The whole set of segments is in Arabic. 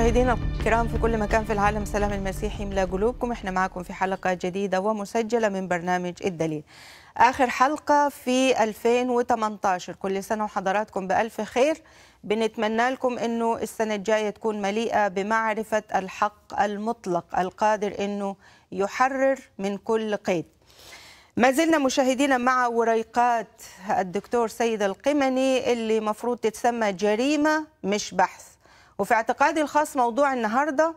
مشاهدينا الكرام في كل مكان في العالم سلام المسيح ملا قلوبكم احنا معكم في حلقة جديدة ومسجلة من برنامج الدليل آخر حلقة في 2018 كل سنة وحضراتكم بألف خير بنتمنى لكم أنه السنة الجاية تكون مليئة بمعرفة الحق المطلق القادر أنه يحرر من كل قيد ما زلنا مشاهدينا مع وريقات الدكتور سيد القمني اللي مفروض تتسمى جريمة مش بحث وفي اعتقادي الخاص موضوع النهارده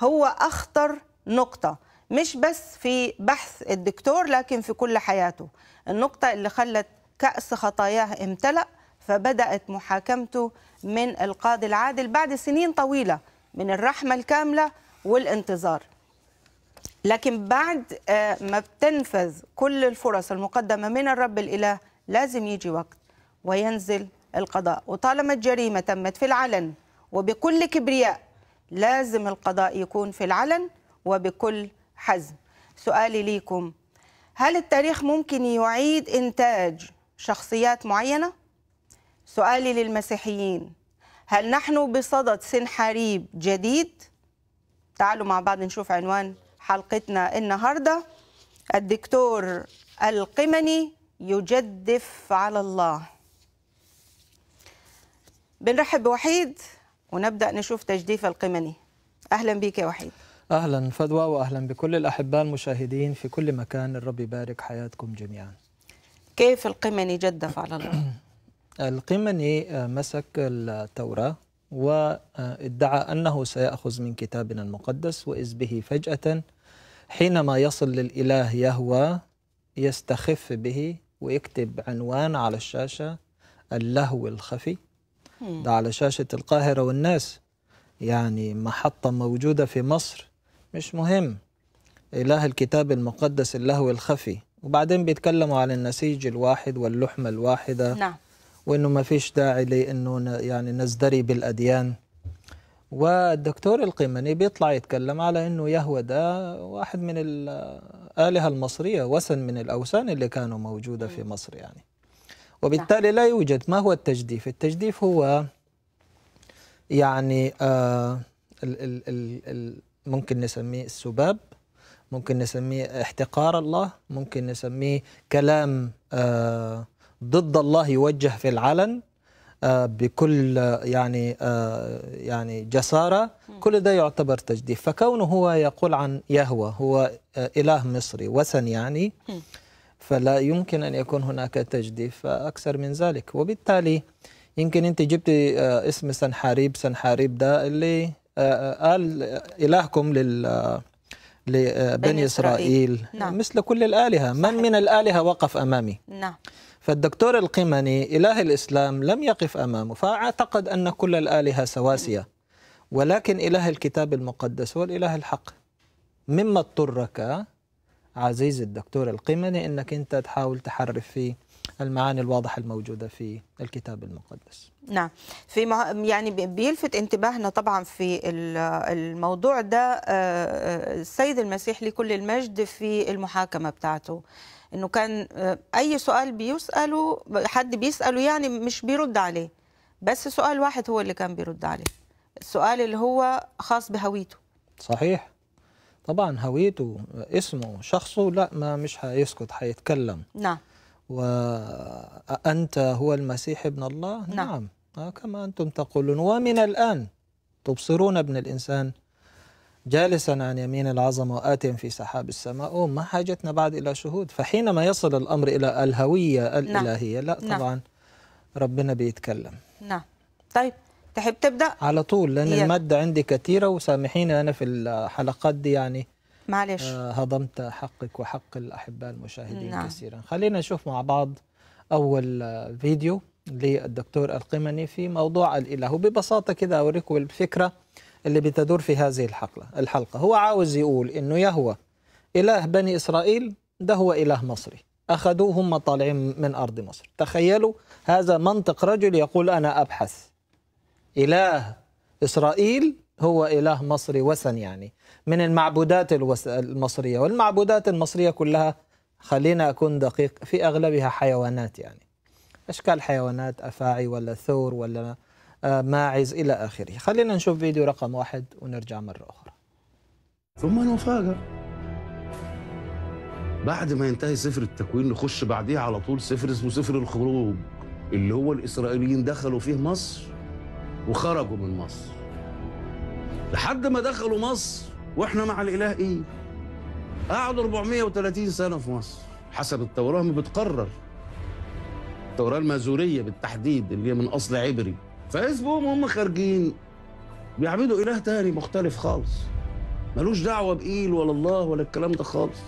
هو اخطر نقطه مش بس في بحث الدكتور لكن في كل حياته النقطه اللي خلت كاس خطاياه امتلأ فبدات محاكمته من القاضي العادل بعد سنين طويله من الرحمه الكامله والانتظار لكن بعد آه، ما بتنفذ كل الفرص المقدمه من الرب الاله لازم يجي وقت وينزل القضاء وطالما الجريمه تمت في العلن وبكل كبرياء لازم القضاء يكون في العلن وبكل حزم سؤالي ليكم هل التاريخ ممكن يعيد إنتاج شخصيات معينة؟ سؤالي للمسيحيين هل نحن بصدد سنحاريب جديد؟ تعالوا مع بعض نشوف عنوان حلقتنا النهارده الدكتور القمني يجدف على الله بنرحب بوحيد ونبدأ نشوف تجديف القمني أهلا بك يا وحيد أهلا فدوى وأهلا بكل الأحباء المشاهدين في كل مكان الرب يبارك حياتكم جميعا كيف القمني جدف على الله؟ القمني آه، مسك التوراة وادعى أنه سيأخذ من كتابنا المقدس وإذ به فجأة حينما يصل للإله يهوى يستخف به ويكتب عنوان على الشاشة اللهو الخفي ده على شاشة القاهرة والناس يعني محطة موجودة في مصر مش مهم إله الكتاب المقدس اللهو الخفي وبعدين بيتكلموا عن النسيج الواحد واللحمة الواحدة نعم وإنه ما فيش داعي لأنه يعني نزدري بالأديان والدكتور القيمني بيطلع يتكلم على انه يهوى ده واحد من الالهه المصريه وثن من الاوثان اللي كانوا موجوده في مصر يعني وبالتالي لا يوجد ما هو التجديف التجديف هو يعني آه، ممكن نسميه السباب ممكن نسميه احتقار الله ممكن نسميه كلام آه، ضد الله يوجه في العلن آه، بكل يعني يعني جسارة كل ده يعتبر تجديف فكونه هو يقول عن يهوى هو إله مصري وثن يعني فلا يمكن أن يكون هناك تجديف أكثر من ذلك وبالتالي يمكن أنت جبت آه، اسم سنحاريب سنحاريب ده اللي آه، آه، قال إلهكم لل لبني إسرائيل نعم. مثل كل الآلهة من صحيح. من الآلهة وقف أمامي نعم فالدكتور القمني إله الإسلام لم يقف أمامه فاعتقد أن كل الآلهة سواسية ولكن إله الكتاب المقدس هو الإله الحق مما اضطرك عزيزي الدكتور القمني انك انت تحاول تحرف في المعاني الواضحة الموجودة في الكتاب المقدس نعم في مه... يعني بيلفت انتباهنا طبعا في الموضوع ده آه، آه، السيد المسيح لكل المجد في المحاكمة بتاعته انه كان آه، اي سؤال بيسأله حد بيسأله يعني مش بيرد عليه بس سؤال واحد هو اللي كان بيرد عليه السؤال اللي هو خاص بهويته صحيح طبعا هويته اسمه شخصه لا ما مش هيسكت هيتكلم نعم وأنت هو المسيح ابن الله نعم, نعم. آه، كما أنتم تقولون ومن الآن تبصرون ابن الإنسان جالسا عن يمين العظمة وآتيا في سحاب السماء ما حاجتنا بعد إلى شهود فحينما يصل الأمر إلى الهوية نعم. الإلهية نعم. لا طبعا نعم. ربنا بيتكلم نعم طيب تحب تبدا على طول لان يب. الماده عندي كثيره وسامحيني انا في الحلقات دي يعني معلش آه هضمت حقك وحق الاحباء المشاهدين نعم. كثيرا خلينا نشوف مع بعض اول آه، فيديو للدكتور القمني في موضوع الاله وببساطه كده اوريكم الفكره اللي بتدور في هذه الحلقه الحلقه هو عاوز يقول انه يهوى اله بني اسرائيل ده هو اله مصري اخذوه هم طالعين من ارض مصر تخيلوا هذا منطق رجل يقول انا ابحث إله إسرائيل هو إله مصري وثن يعني من المعبودات المصرية والمعبودات المصرية كلها خلينا أكون دقيق في أغلبها حيوانات يعني أشكال حيوانات أفاعي ولا ثور ولا آه، ماعز إلى آخره خلينا نشوف فيديو رقم واحد ونرجع مرة أخرى ثم نفاجأ بعد ما ينتهي سفر التكوين نخش بعديه على طول سفر اسمه سفر الخروج اللي هو الإسرائيليين دخلوا فيه مصر وخرجوا من مصر لحد ما دخلوا مصر واحنا مع الاله ايه قعدوا 430 سنه في مصر حسب التوراه ما بتقرر التوراه المازوريه بالتحديد اللي هي من اصل عبري فاسبهم هم خارجين بيعبدوا اله تاني مختلف خالص ملوش دعوه بايل ولا الله ولا الكلام ده خالص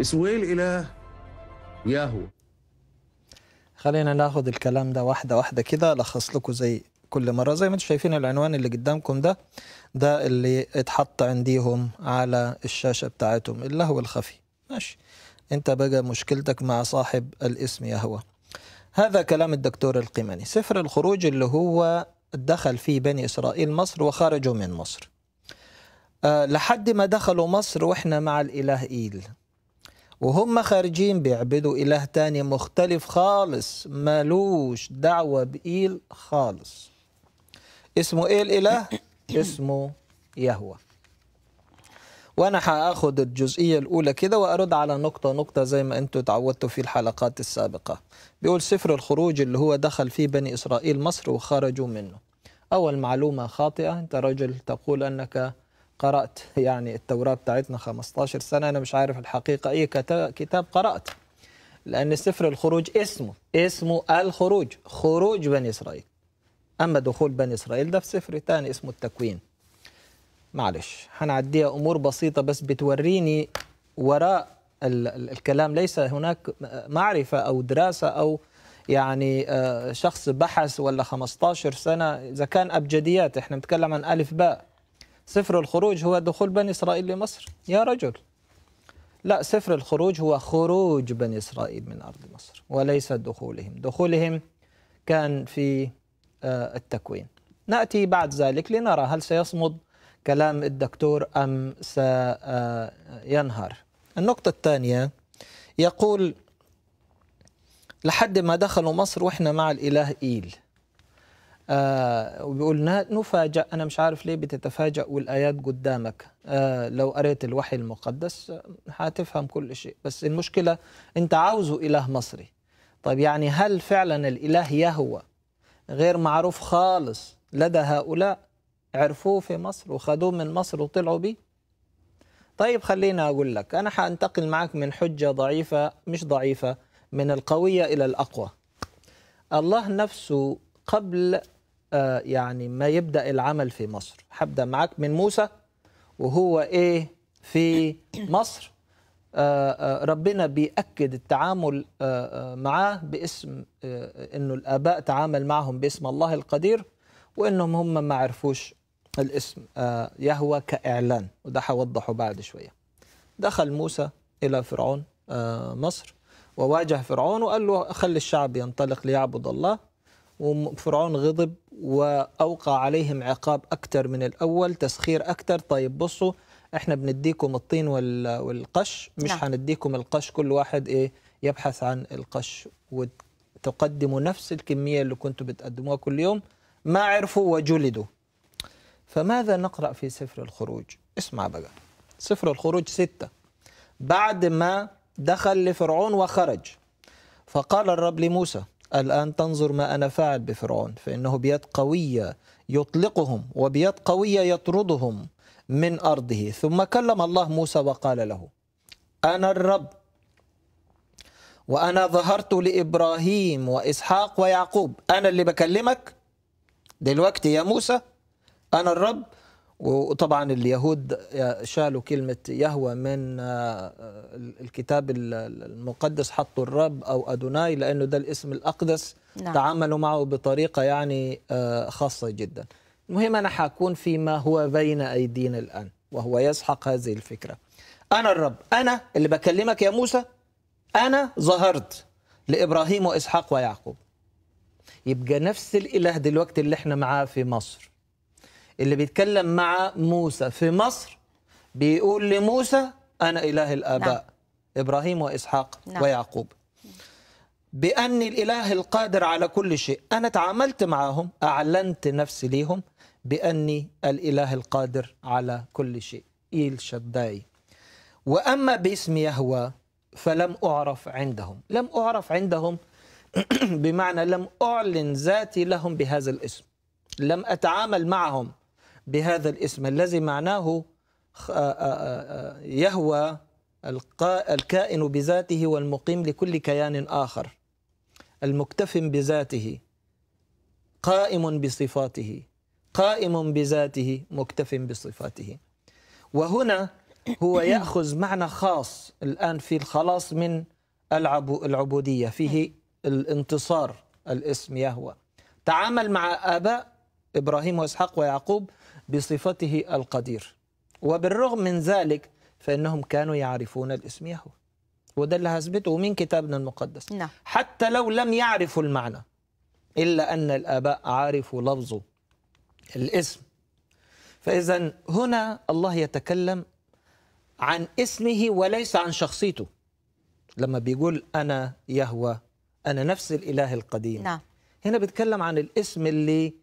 اسمه ايه الاله ياهو خلينا ناخد الكلام ده واحدة واحدة كده ألخص لكم زي كل مرة زي ما انتم شايفين العنوان اللي قدامكم ده ده اللي اتحط عنديهم على الشاشة بتاعتهم اللهو الخفي ماشي انت بقى مشكلتك مع صاحب الاسم يا هو هذا كلام الدكتور القمني سفر الخروج اللي هو دخل فيه بني إسرائيل مصر وخرجوا من مصر أه لحد ما دخلوا مصر وإحنا مع الإله إيل وهم خارجين بيعبدوا إله تاني مختلف خالص مالوش دعوة بإيل خالص اسمه إيه الإله؟ اسمه يهوى وانا هاخد الجزئيه الاولى كده وارد على نقطه نقطه زي ما انتوا اتعودتوا في الحلقات السابقه بيقول سفر الخروج اللي هو دخل فيه بني اسرائيل مصر وخرجوا منه اول معلومه خاطئه انت رجل تقول انك قرأت يعني التوراة بتاعتنا 15 سنة أنا مش عارف الحقيقة أي كتاب قرأت لأن سفر الخروج اسمه اسمه الخروج خروج بني إسرائيل أما دخول بني إسرائيل ده في سفر تاني اسمه التكوين معلش هنعديها أمور بسيطة بس بتوريني وراء الكلام ليس هناك معرفة أو دراسة أو يعني آه، شخص بحث ولا 15 سنة إذا كان أبجديات احنا بنتكلم عن ألف باء سفر الخروج هو دخول بني إسرائيل لمصر يا رجل لا سفر الخروج هو خروج بني إسرائيل من أرض مصر وليس دخولهم دخولهم كان في آه، التكوين نأتي بعد ذلك لنرى هل سيصمد كلام الدكتور أم سينهار النقطة الثانية يقول لحد ما دخلوا مصر وإحنا مع الإله إيل آه وبيقول نفاجأ أنا مش عارف ليه بتتفاجأ والآيات قدامك آه لو قريت الوحي المقدس هتفهم كل شيء بس المشكلة أنت عاوزه إله مصري طيب يعني هل فعلا الإله يهوى غير معروف خالص لدى هؤلاء عرفوه في مصر وخدوه من مصر وطلعوا بيه طيب خلينا أقول لك أنا حأنتقل معك من حجة ضعيفة مش ضعيفة من القوية إلى الأقوى الله نفسه قبل آه، يعني ما يبدا العمل في مصر هبدا معاك من موسى وهو ايه في مصر آه، آه، ربنا بيأكد التعامل معاه باسم انه الاباء تعامل معهم باسم الله القدير وانهم هم ما عرفوش الاسم يهوى كاعلان وده هوضحه بعد شويه دخل موسى الى فرعون مصر وواجه فرعون وقال له خلي الشعب ينطلق ليعبد الله وفرعون غضب واوقع عليهم عقاب اكثر من الاول تسخير اكثر طيب بصوا احنا بنديكم الطين والقش مش نعم. هنديكم القش كل واحد ايه يبحث عن القش وتقدموا نفس الكميه اللي كنتوا بتقدموها كل يوم ما عرفوا وجلدوا فماذا نقرا في سفر الخروج اسمع بقى سفر الخروج ستة بعد ما دخل لفرعون وخرج فقال الرب لموسى الآن تنظر ما أنا فاعل بفرعون فإنه بيد قوية يطلقهم وبيد قوية يطردهم من أرضه ثم كلم الله موسى وقال له أنا الرب وأنا ظهرت لإبراهيم وإسحاق ويعقوب أنا اللي بكلمك دلوقتي يا موسى أنا الرب وطبعا اليهود شالوا كلمة يهوى من آه، الكتاب المقدس حطوا الرب أو أدوناي لأنه ده الاسم الأقدس نعم. تعاملوا معه بطريقة يعني آه، خاصة جدا المهم أنا حكون فيما هو بين أيدينا الآن وهو يسحق هذه الفكرة أنا الرب أنا اللي بكلمك يا موسى أنا ظهرت لإبراهيم وإسحاق ويعقوب يبقى نفس الإله دلوقتي اللي احنا معاه في مصر اللي بيتكلم مع موسى في مصر بيقول لموسى أنا إله الآباء نعم. إبراهيم وإسحاق نعم. ويعقوب بأني الإله القادر على كل شيء أنا تعاملت معهم أعلنت نفسي ليهم بأني الإله القادر على كل شيء إيل شداي وأما باسم يهوى فلم أعرف عندهم لم أعرف عندهم بمعنى لم أعلن ذاتي لهم بهذا الاسم لم أتعامل معهم بهذا الاسم الذي معناه يهوى الكائن بذاته والمقيم لكل كيان آخر المكتف بذاته قائم بصفاته قائم بذاته مكتف بصفاته وهنا هو يأخذ معنى خاص الآن في الخلاص من العبودية فيه الانتصار الاسم يهوى تعامل مع آباء إبراهيم وإسحاق ويعقوب بصفته القدير وبالرغم من ذلك فإنهم كانوا يعرفون الاسم يهوه وده اللي هثبته من كتابنا المقدس نعم. حتى لو لم يعرفوا المعنى إلا أن الآباء عارفوا لفظه الاسم فإذا هنا الله يتكلم عن اسمه وليس عن شخصيته لما بيقول أنا يهوى أنا نفس الإله القديم نعم. هنا بيتكلم عن الاسم اللي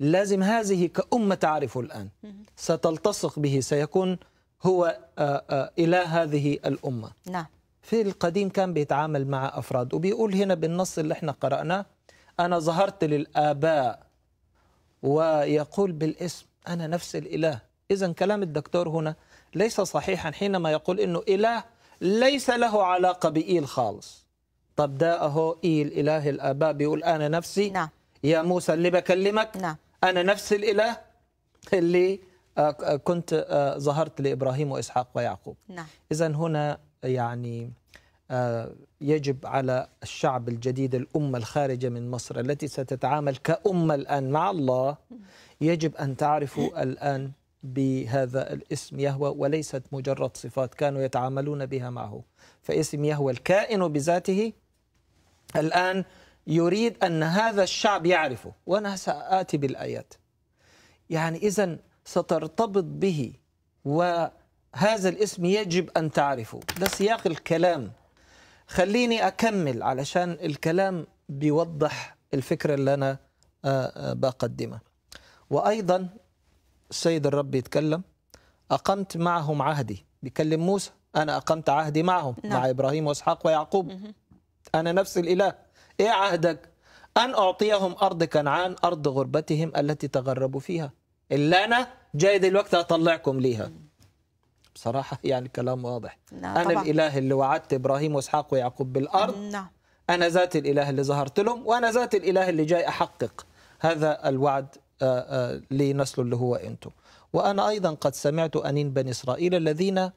لازم هذه كأمة تعرفه الآن ستلتصق به سيكون هو آه، آه، إله هذه الأمة نعم في القديم كان بيتعامل مع أفراد وبيقول هنا بالنص اللي احنا قرأناه أنا ظهرت للآباء ويقول بالاسم أنا نفس الإله إذا كلام الدكتور هنا ليس صحيحا حينما يقول أنه إله ليس له علاقة بإيل خالص طب ده أهو إيل إله الآباء بيقول أنا نفسي نعم. يا موسى اللي بكلمك نعم أنا نفس الإله اللي آه، آه، كنت آه، ظهرت لإبراهيم وإسحاق ويعقوب نعم. إذا هنا يعني يجب على الشعب الجديد الأمة الخارجة من مصر التي ستتعامل كأمة الآن مع الله يجب أن تعرفوا الآن بهذا الاسم يهوى وليست مجرد صفات كانوا يتعاملون بها معه فاسم يهوى الكائن بذاته الآن يريد أن هذا الشعب يعرفه وأنا سآتي بالآيات يعني إذا سترتبط به وهذا الاسم يجب أن تعرفه ده سياق الكلام خليني أكمل علشان الكلام بيوضح الفكرة اللي أنا آه، آه، بقدمها وأيضا السيد الرب يتكلم أقمت معهم عهدي بيكلم موسى أنا أقمت عهدي معهم نعم. مع إبراهيم وإسحاق ويعقوب أنا نفس الإله إيه عهدك؟ أن أعطيهم أرض كنعان أرض غربتهم التي تغربوا فيها إلا أنا جاي دلوقتي أطلعكم ليها بصراحة يعني كلام واضح نعم أنا طبعا. الإله اللي وعدت إبراهيم وإسحاق ويعقوب بالأرض نعم. أنا ذات الإله اللي ظهرت لهم وأنا ذات الإله اللي جاي أحقق هذا الوعد آه، آه، لنسل اللي هو أنتم وأنا أيضا قد سمعت أنين بني إسرائيل الذين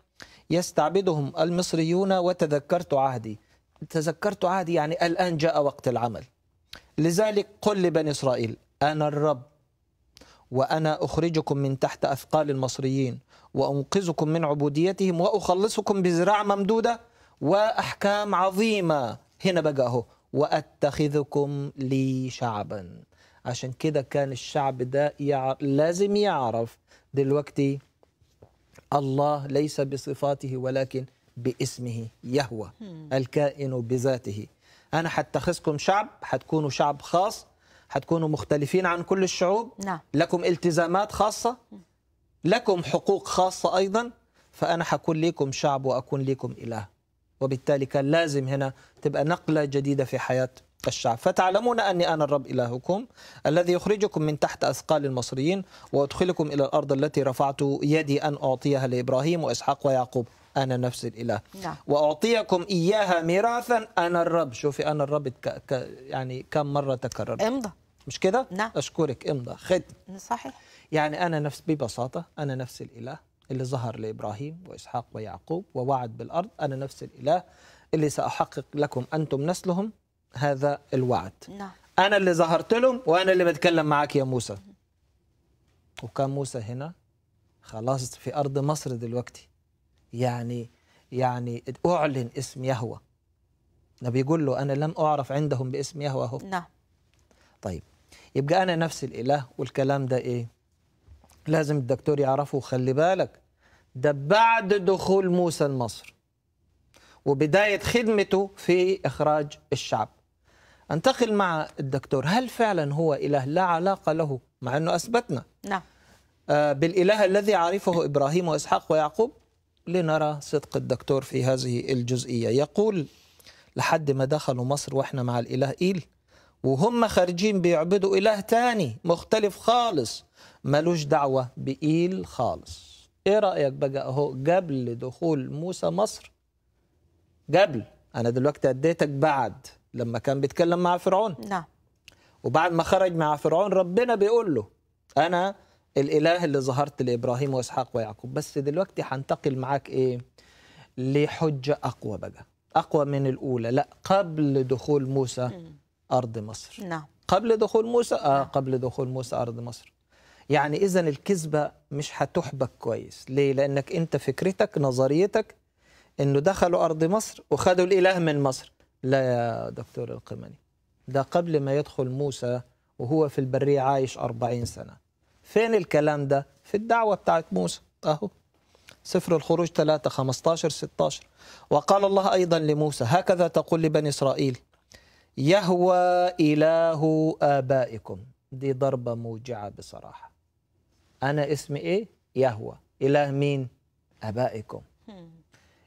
يستعبدهم المصريون وتذكرت عهدي تذكرت عادي يعني الآن جاء وقت العمل لذلك قل لبني إسرائيل أنا الرب وأنا أخرجكم من تحت أثقال المصريين وأنقذكم من عبوديتهم وأخلصكم بذراع ممدودة وأحكام عظيمة هنا بقى أهو وأتخذكم لي شعبا عشان كده كان الشعب ده لازم يعرف دلوقتي الله ليس بصفاته ولكن باسمه يهوى الكائن بذاته أنا حتخذكم شعب حتكونوا شعب خاص حتكونوا مختلفين عن كل الشعوب نعم. لكم التزامات خاصة لكم حقوق خاصة أيضا فأنا حكون ليكم شعب وأكون ليكم إله وبالتالي كان لازم هنا تبقى نقلة جديدة في حياة الشعب فتعلمون أني أنا الرب إلهكم الذي يخرجكم من تحت أثقال المصريين وأدخلكم إلى الأرض التي رفعت يدي أن أعطيها لإبراهيم وإسحاق ويعقوب أنا نفس الإله نعم. وأعطيكم إياها ميراثا أنا الرب شوفي أنا الرب ك... ك... يعني كم مرة تكرر امضى مش كده؟ نعم أشكرك امضى خد صحيح يعني أنا نفس ببساطة أنا نفس الإله اللي ظهر لإبراهيم وإسحاق ويعقوب ووعد بالأرض أنا نفس الإله اللي سأحقق لكم أنتم نسلهم هذا الوعد نعم أنا اللي ظهرت لهم وأنا اللي بتكلم معاك يا موسى وكان موسى هنا خلاص في أرض مصر دلوقتي يعني يعني اعلن اسم يهوه النبي يقول له انا لن اعرف عندهم باسم يهوه هو نعم طيب يبقى انا نفس الاله والكلام ده ايه لازم الدكتور يعرفه خلي بالك ده بعد دخول موسى لمصر وبدايه خدمته في اخراج الشعب انتقل مع الدكتور هل فعلا هو اله لا علاقه له مع انه اثبتنا نعم آه بالاله الذي عرفه ابراهيم واسحاق ويعقوب لنرى صدق الدكتور في هذه الجزئية يقول لحد ما دخلوا مصر وإحنا مع الإله إيل وهم خارجين بيعبدوا إله تاني مختلف خالص ملوش دعوة بإيل خالص إيه رأيك بقى أهو قبل دخول موسى مصر قبل أنا دلوقتي أديتك بعد لما كان بيتكلم مع فرعون نعم وبعد ما خرج مع فرعون ربنا بيقول له أنا الاله اللي ظهرت لابراهيم واسحاق ويعقوب بس دلوقتي هنتقل معاك ايه لحجه اقوى بقى اقوى من الاولى لا قبل دخول موسى ارض مصر نعم قبل دخول موسى اه نعم. قبل دخول موسى ارض مصر يعني اذا الكذبه مش هتحبك كويس ليه لانك انت فكرتك نظريتك انه دخلوا ارض مصر وخدوا الاله من مصر لا يا دكتور القمني ده قبل ما يدخل موسى وهو في البرية عايش أربعين سنة فين الكلام ده في الدعوة بتاعت موسى أهو سفر الخروج 3 15 16 وقال الله أيضا لموسى هكذا تقول لبني إسرائيل يهوى إله آبائكم دي ضربة موجعة بصراحة أنا اسمي إيه؟ يهوى إله مين؟ آبائكم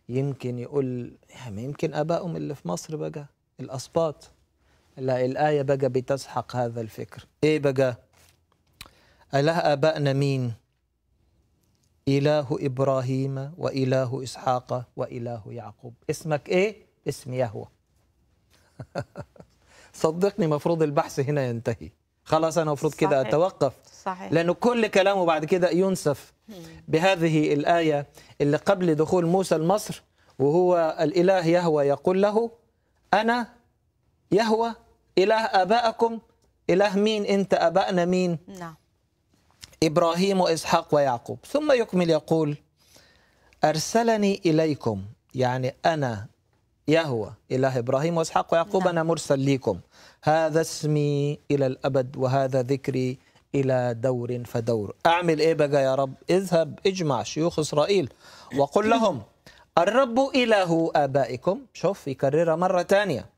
يمكن يقول يعني يمكن آبائهم اللي في مصر بقى الأسباط لا الآية بقى بتسحق هذا الفكر إيه بقى؟ أله آبائنا مين؟ إله إبراهيم وإله إسحاق وإله يعقوب اسمك إيه؟ اسم يهوى صدقني مفروض البحث هنا ينتهي خلاص أنا مفروض كده أتوقف صحيح. لأنه كل كلامه بعد كده ينسف بهذه الآية اللي قبل دخول موسى لمصر وهو الإله يهوى يقول له أنا يهوى إله آبائكم إله مين أنت آبائنا مين نعم إبراهيم وإسحاق ويعقوب ثم يكمل يقول أرسلني إليكم يعني أنا يهوى إله إبراهيم وإسحاق ويعقوب نعم. أنا مرسل ليكم هذا اسمي إلى الأبد وهذا ذكري إلى دور فدور أعمل إيه بقى يا رب اذهب اجمع شيوخ إسرائيل وقل لهم الرب إله آبائكم شوف يكررها مرة ثانيه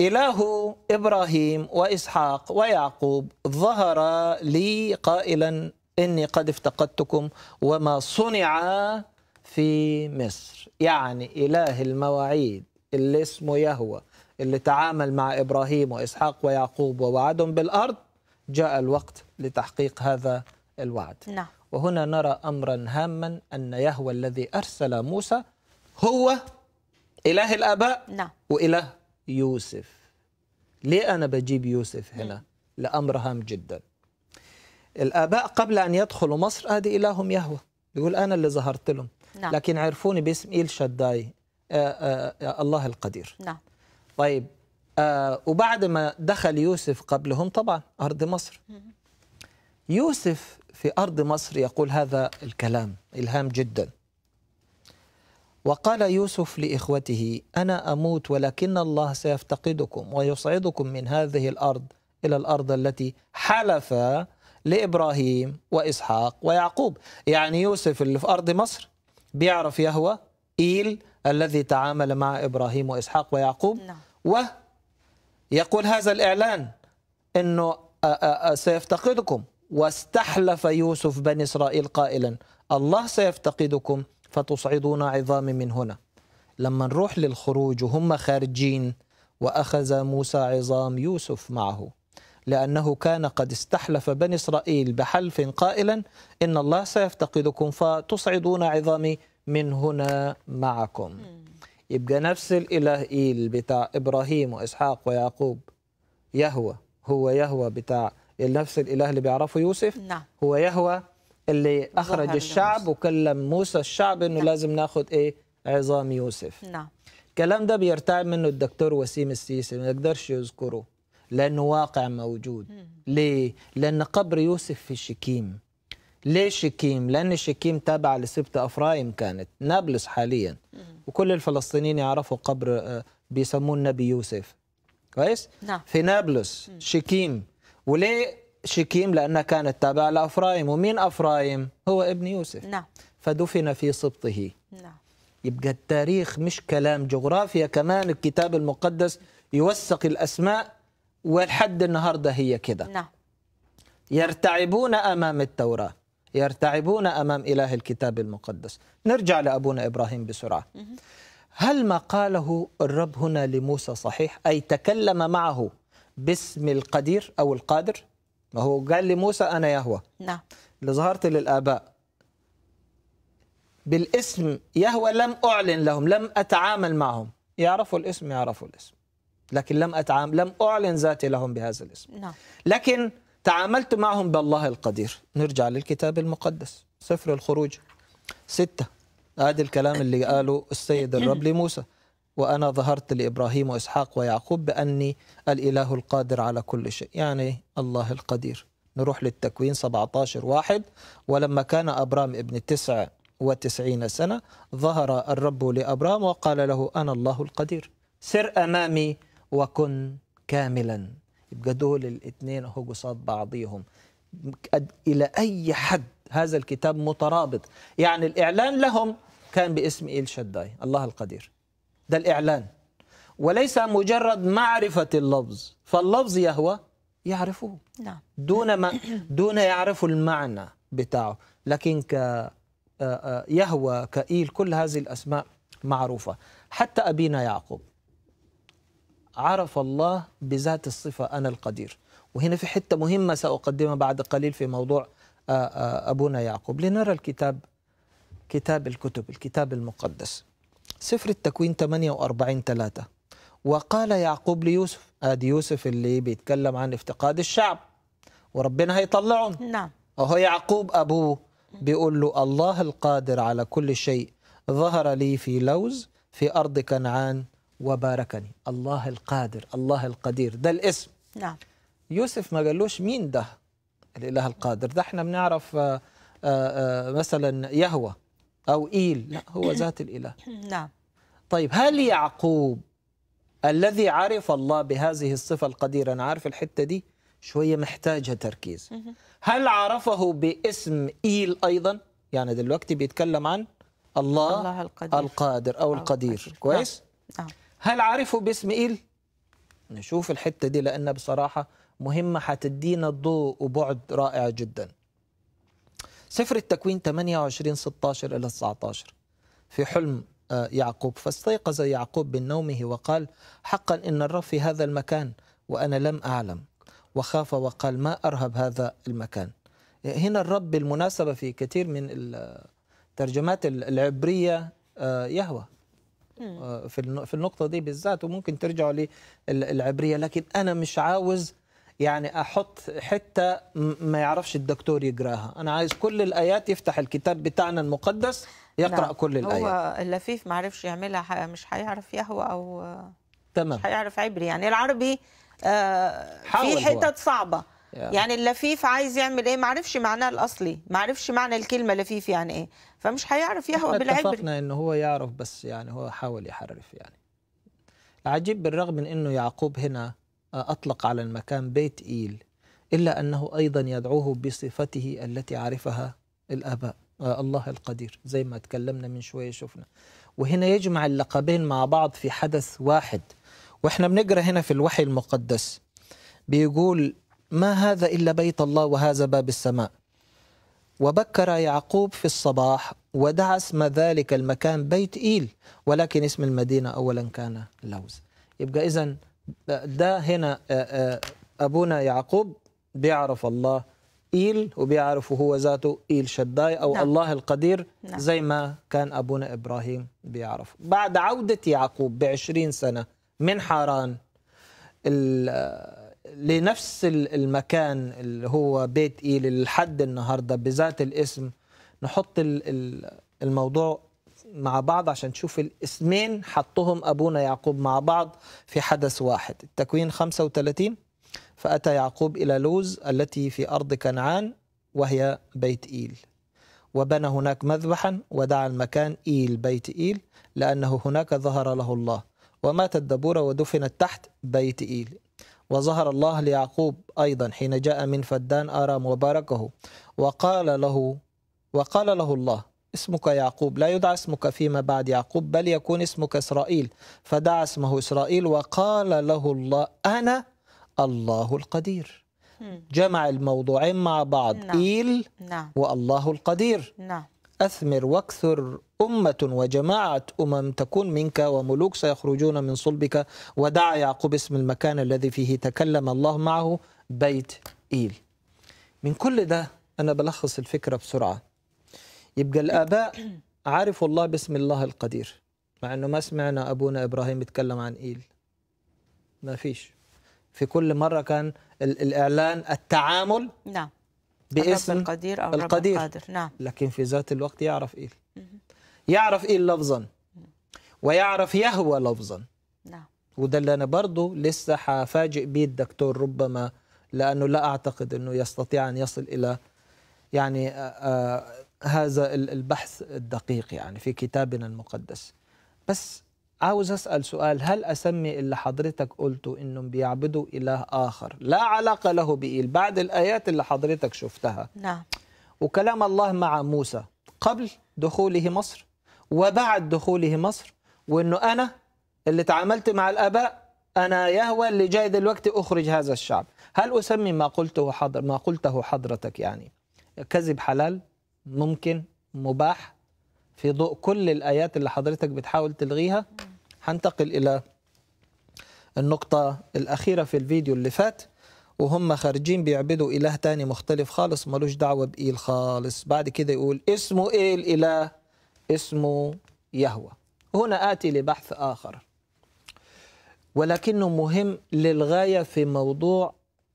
إله إبراهيم وإسحاق ويعقوب ظهر لي قائلا إني قد افتقدتكم وما صنع في مصر يعني إله المواعيد اللي اسمه يهوه اللي تعامل مع إبراهيم وإسحاق ويعقوب ووعدهم بالأرض جاء الوقت لتحقيق هذا الوعد نعم. وهنا نرى أمرا هاما أن يهوى الذي أرسل موسى هو إله الآباء نعم. وإله يوسف ليه أنا بجيب يوسف هنا لأمر هام جدا الآباء قبل أن يدخلوا مصر هذه إلههم يهوى يقول أنا اللي ظهرت لهم نعم. لكن عرفوني باسم إيل شداي آآ آه، آآ آه، آه، الله القدير نعم. طيب وبعد ما دخل يوسف قبلهم طبعا أرض مصر يوسف في أرض مصر يقول هذا الكلام إلهام جداً وقال يوسف لاخوته انا اموت ولكن الله سيفتقدكم ويصعدكم من هذه الارض الى الارض التي حلف لابراهيم واسحاق ويعقوب يعني يوسف اللي في ارض مصر بيعرف يهوى ايل الذي تعامل مع ابراهيم واسحاق ويعقوب نعم. ويقول هذا الاعلان انه سيفتقدكم واستحلف يوسف بني اسرائيل قائلا الله سيفتقدكم فتصعدون عظام من هنا لما نروح للخروج وهم خارجين وأخذ موسى عظام يوسف معه لأنه كان قد استحلف بني إسرائيل بحلف قائلا إن الله سيفتقدكم فتصعدون عظامي من هنا معكم يبقى نفس الإله إيل بتاع إبراهيم وإسحاق ويعقوب يهوى هو يهوى بتاع نفس الإله اللي بيعرفه يوسف نعم. هو يهوى اللي اخرج الشعب وكلم موسى الشعب انه نعم. لازم ناخذ ايه عظام يوسف نعم الكلام ده بيرتعب منه الدكتور وسيم السيسي ما يقدرش يذكره لانه واقع موجود مم. ليه لان قبر يوسف في شكيم ليه شكيم لان شكيم تابع لسبت افرايم كانت نابلس حاليا مم. وكل الفلسطينيين يعرفوا قبر آه، بيسموه النبي يوسف كويس نعم. في نابلس مم. شكيم وليه شكيم لأنها كانت تابعة لأفرايم ومين أفرايم هو ابن يوسف نعم فدفن في سبطه نعم يبقى التاريخ مش كلام جغرافيا كمان الكتاب المقدس يوثق الأسماء والحد النهاردة هي كده نعم يرتعبون أمام التوراة يرتعبون أمام إله الكتاب المقدس نرجع لأبونا إبراهيم بسرعة هل ما قاله الرب هنا لموسى صحيح أي تكلم معه باسم القدير أو القادر ما هو قال لموسى أنا يهوى نعم اللي ظهرت للآباء بالاسم يهوى لم أعلن لهم لم أتعامل معهم يعرفوا الاسم يعرفوا الاسم لكن لم أتعامل لم أعلن ذاتي لهم بهذا الاسم نعم لكن تعاملت معهم بالله القدير نرجع للكتاب المقدس سفر الخروج ستة هذا الكلام اللي قاله السيد الرب لموسى وأنا ظهرت لإبراهيم وإسحاق ويعقوب بأني الإله القادر على كل شيء يعني الله القدير نروح للتكوين 17 واحد ولما كان أبرام ابن تسع وتسعين سنة ظهر الرب لأبرام وقال له أنا الله القدير سر أمامي وكن كاملا يبقى دول الاثنين اهو قصاد بعضيهم إلى أي حد هذا الكتاب مترابط يعني الإعلان لهم كان باسم إيل شداي الله القدير ده الإعلان وليس مجرد معرفة اللفظ فاللفظ يهوى يعرفه نعم دون ما دون يعرف المعنى بتاعه لكن ك يهوى كإيل كل هذه الأسماء معروفة حتى أبينا يعقوب عرف الله بذات الصفة أنا القدير وهنا في حتة مهمة سأقدمها بعد قليل في موضوع أبونا يعقوب لنرى الكتاب كتاب الكتب الكتاب المقدس سفر التكوين 48 3 وقال يعقوب ليوسف ادي آه، يوسف اللي بيتكلم عن افتقاد الشعب وربنا هيطلعهم نعم وهو يعقوب ابوه بيقول له الله القادر على كل شيء ظهر لي في لوز في ارض كنعان وباركني الله القادر الله القدير ده الاسم نعم يوسف ما قالوش مين ده الاله القادر ده احنا بنعرف آآ آه، آآ آه، مثلا يهوه أو إيل لا هو ذات الإله نعم طيب هل يعقوب الذي عرف الله بهذه الصفة القديرة أنا عارف الحتة دي شوية محتاجة تركيز هل عرفه باسم إيل أيضا يعني دلوقتي بيتكلم عن الله, الله القدير, القادر أو, القدير, القدير. كويس نعم. نعم. هل عرفه باسم إيل نشوف الحتة دي لأن بصراحة مهمة حتدينا الضوء وبعد رائع جدا سفر التكوين 28 16 إلى 19 في حلم آه، يعقوب فاستيقظ يعقوب من نومه وقال حقا إن الرب في هذا المكان وأنا لم أعلم وخاف وقال ما أرهب هذا المكان هنا الرب بالمناسبة في كثير من الترجمات العبرية آه، يهوى آه، في النقطة دي بالذات وممكن ترجعوا للعبرية لكن أنا مش عاوز يعني احط حته ما يعرفش الدكتور يقراها انا عايز كل الايات يفتح الكتاب بتاعنا المقدس يقرا نعم. كل الايات هو اللفيف ما عرفش يعملها مش هيعرف يهوى او تمام مش هيعرف عبري يعني العربي آه في حتت صعبه يعني اللفيف عايز يعمل ايه ما عرفش معناه الاصلي ما عرفش معنى الكلمه لفيف يعني ايه فمش هيعرف يهوى بالعبري اتفقنا ان هو يعرف بس يعني هو حاول يحرف يعني العجيب بالرغم من انه يعقوب هنا أطلق على المكان بيت إيل إلا أنه أيضا يدعوه بصفته التي عرفها الآباء آه، الله القدير زي ما تكلمنا من شوية شفنا وهنا يجمع اللقبين مع بعض في حدث واحد واحنا بنقرا هنا في الوحي المقدس بيقول ما هذا إلا بيت الله وهذا باب السماء وبكر يعقوب في الصباح ودعا اسم ذلك المكان بيت إيل ولكن اسم المدينة أولا كان لوز يبقى إذا ده هنا آه، آه، أبونا يعقوب بيعرف الله إيل وبيعرف هو ذاته إيل شداي أو نعم. الله القدير نعم. زي ما كان أبونا إبراهيم بيعرف بعد عودة يعقوب بعشرين سنة من حاران آه، لنفس المكان اللي هو بيت إيل لحد النهاردة بذات الاسم نحط الموضوع مع بعض عشان تشوف الاسمين حطهم أبونا يعقوب مع بعض في حدث واحد التكوين 35 فأتى يعقوب إلى لوز التي في أرض كنعان وهي بيت إيل وبنى هناك مذبحا ودعا المكان إيل بيت إيل لأنه هناك ظهر له الله وماتت دبورة ودفنت تحت بيت إيل وظهر الله ليعقوب أيضا حين جاء من فدان آرام وباركه وقال له وقال له الله اسمك يعقوب لا يدعى اسمك فيما بعد يعقوب بل يكون اسمك إسرائيل فدعا اسمه إسرائيل وقال له الله أنا الله القدير جمع الموضوعين مع بعض نعم. إيل نعم. والله القدير نعم. أثمر واكثر أمة وجماعة أمم تكون منك وملوك سيخرجون من صلبك ودعا يعقوب اسم المكان الذي فيه تكلم الله معه بيت إيل من كل ده أنا بلخص الفكرة بسرعة يبقى الآباء عرفوا الله باسم الله القدير مع أنه ما سمعنا أبونا إبراهيم يتكلم عن إيل ما فيش في كل مرة كان الإعلان التعامل نعم باسم الرب القدير أو القدير. القادر نعم لكن في ذات الوقت يعرف إيل يعرف إيل لفظا ويعرف يهوى لفظا نعم وده اللي أنا برضه لسه حافاجئ بيه الدكتور ربما لأنه لا أعتقد أنه يستطيع أن يصل إلى يعني هذا البحث الدقيق يعني في كتابنا المقدس بس عاوز أسأل سؤال هل أسمي اللي حضرتك قلته إنهم بيعبدوا إله آخر لا علاقة له بإيل بعد الآيات اللي حضرتك شفتها نعم وكلام الله مع موسى قبل دخوله مصر وبعد دخوله مصر وإنه أنا اللي تعاملت مع الآباء أنا يهوى اللي جاي دلوقتي أخرج هذا الشعب هل أسمي ما قلته حضر ما قلته حضرتك يعني كذب حلال ممكن مباح في ضوء كل الآيات اللي حضرتك بتحاول تلغيها هنتقل إلى النقطة الأخيرة في الفيديو اللي فات وهم خارجين بيعبدوا إله تاني مختلف خالص ملوش دعوة بإيل خالص بعد كده يقول اسمه إيه الإله اسمه يهوه هنا آتي لبحث آخر ولكنه مهم للغاية في موضوع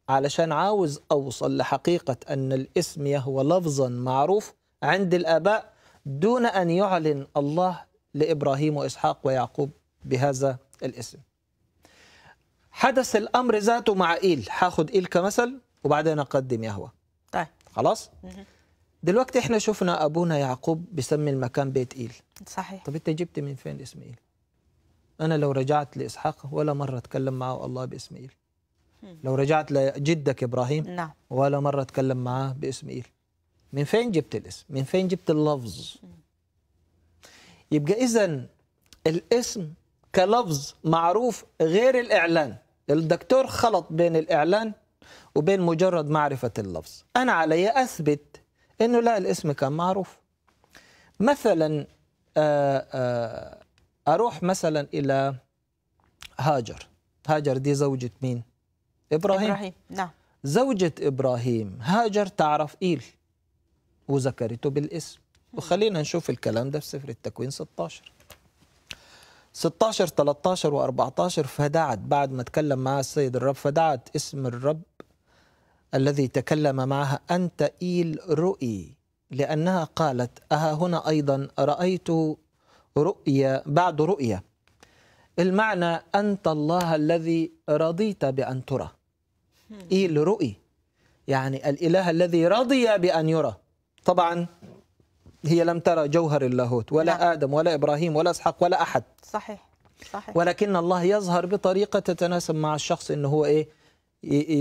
علشان عاوز أوصل لحقيقة أن الاسم يهوى لفظا معروف عند الآباء دون أن يعلن الله لإبراهيم وإسحاق ويعقوب بهذا الاسم حدث الأمر ذاته مع إيل هاخد إيل كمثل وبعدين أقدم يهوى طيب خلاص دلوقتي احنا شفنا أبونا يعقوب بيسمي المكان بيت إيل صحيح طب أنت جبت من فين اسم إيل أنا لو رجعت لإسحاق ولا مرة أتكلم معه الله باسم إيل لو رجعت لجدك إبراهيم نعم ولا مرة أتكلم معاه باسم إيل من فين جبت الاسم من فين جبت اللفظ يبقى اذا الاسم كلفظ معروف غير الاعلان الدكتور خلط بين الاعلان وبين مجرد معرفه اللفظ انا علي اثبت انه لا الاسم كان معروف مثلا آه، آه، اروح مثلا الى هاجر هاجر دي زوجة مين ابراهيم ابراهيم نعم زوجة ابراهيم هاجر تعرف ايل وذكرته بالاسم وخلينا نشوف الكلام ده في سفر التكوين 16 16 13 و 14 فدعت بعد ما تكلم معها السيد الرب فدعت اسم الرب الذي تكلم معها أنت إيل رؤي لأنها قالت أها هنا أيضا رأيت رؤيا بعد رؤيا المعنى أنت الله الذي رضيت بأن ترى إيل رؤي يعني الإله الذي رضي بأن يرى طبعا هي لم ترى جوهر اللاهوت ولا لا. نعم. آدم ولا إبراهيم ولا إسحاق ولا أحد صحيح صحيح ولكن الله يظهر بطريقة تتناسب مع الشخص إن هو إيه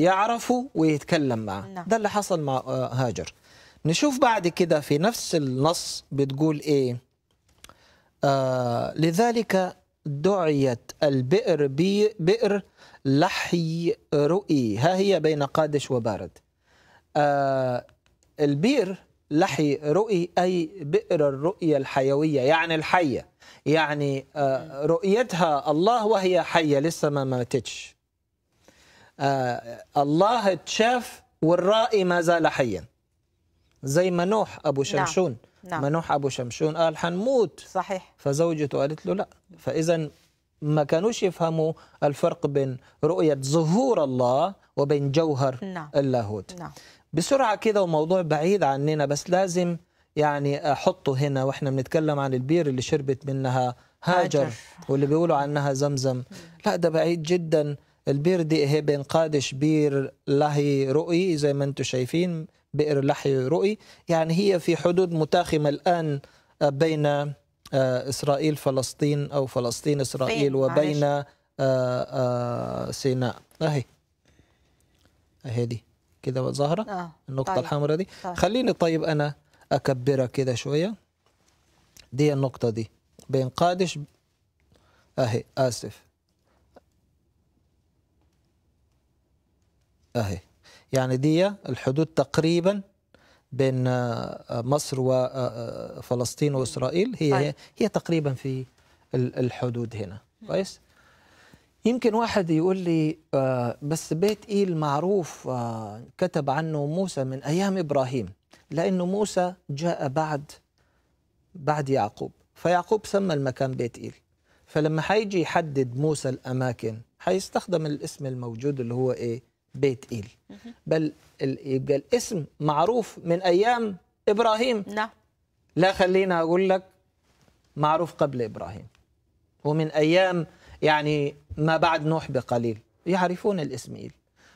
يعرفه ويتكلم معه نعم. ده اللي حصل مع آه، هاجر نشوف بعد كده في نفس النص بتقول إيه آه لذلك دعيت البئر بئر لحي رؤي ها هي بين قادش وبارد آه البئر لحي رؤي أي بئر الرؤية الحيوية يعني الحية يعني آه، رؤيتها الله وهي حية لسه ما ماتتش آه، الله اتشاف والرائي ما زال حيا زي منوح أبو نعم. شمشون نعم. منوح أبو شمشون قال حنموت صحيح فزوجته قالت له لا فإذا ما كانوش يفهموا الفرق بين رؤية ظهور الله وبين جوهر نعم. اللاهوت نعم. بسرعه كده وموضوع بعيد عننا بس لازم يعني احطه هنا واحنا بنتكلم عن البير اللي شربت منها هاجر, هاجر. واللي بيقولوا عنها زمزم لا ده بعيد جدا البير دي هي إيه؟ بين قادش بير لهي رؤي زي ما انتم شايفين بئر لحي رؤي يعني هي في حدود متاخمة الآن آه، بين آه، إسرائيل فلسطين أو فلسطين إسرائيل وبين آه، سيناء أهي أهي دي كده ظاهره آه. النقطه طيب. الحمراء دي طيب. خليني طيب انا اكبرها كده شويه دي النقطه دي بين قادش اهي اسف اهي يعني دي الحدود تقريبا بين آه، مصر وفلسطين آه، آه، واسرائيل هي طيب. هي, هي تقريبا في الحدود هنا كويس يمكن واحد يقول لي آه، بس بيت إيل معروف آه، كتب عنه موسى من أيام إبراهيم لأنه موسى جاء بعد بعد يعقوب فيعقوب سمى المكان بيت إيل فلما حيجي يحدد موسى الأماكن حيستخدم الاسم الموجود اللي هو إيه بيت إيل بل يبقى الاسم معروف من أيام إبراهيم نعم لا خلينا أقول لك معروف قبل إبراهيم ومن أيام يعني ما بعد نوح بقليل يعرفون الإسماعيل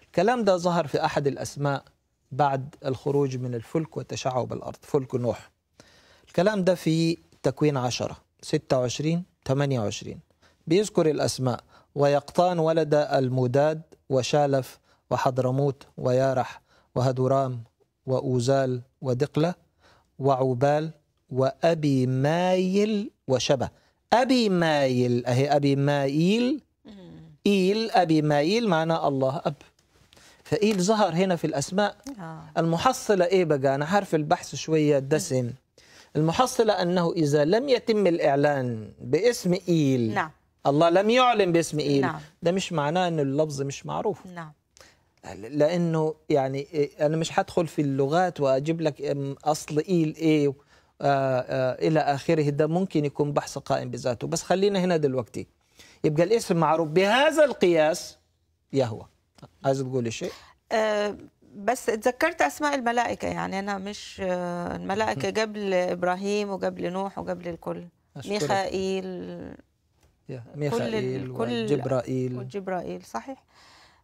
الكلام ده ظهر في أحد الأسماء بعد الخروج من الفلك وتشعب الأرض فلك نوح الكلام ده في تكوين عشرة 26 28 بيذكر الأسماء ويقطان ولد المداد وشالف وحضرموت ويارح وهدرام وأوزال ودقلة وعبال وأبي مايل وشبه أبي مايل أهي أبي مايل إيل أبي مايل معناه الله أب فإيل ظهر هنا في الأسماء آه. المحصلة إيه بقى أنا حرف البحث شوية دسم المحصلة أنه إذا لم يتم الإعلان باسم إيل نعم الله لم يعلن باسم إيل نعم. ده مش معناه أن اللفظ مش معروف نعم لأنه يعني إيه، أنا مش هدخل في اللغات وأجيب لك أصل إيل إيه آه، آه، الى اخره ده ممكن يكون بحث قائم بذاته بس خلينا هنا دلوقتي يبقى الاسم معروف بهذا القياس يهوى عايز تقولي شيء أه بس اتذكرت اسماء الملائكه يعني انا مش آه، الملائكه قبل ابراهيم وقبل نوح وقبل الكل ميخائيل ميخائيل كل وجبرائيل وجبرائيل صحيح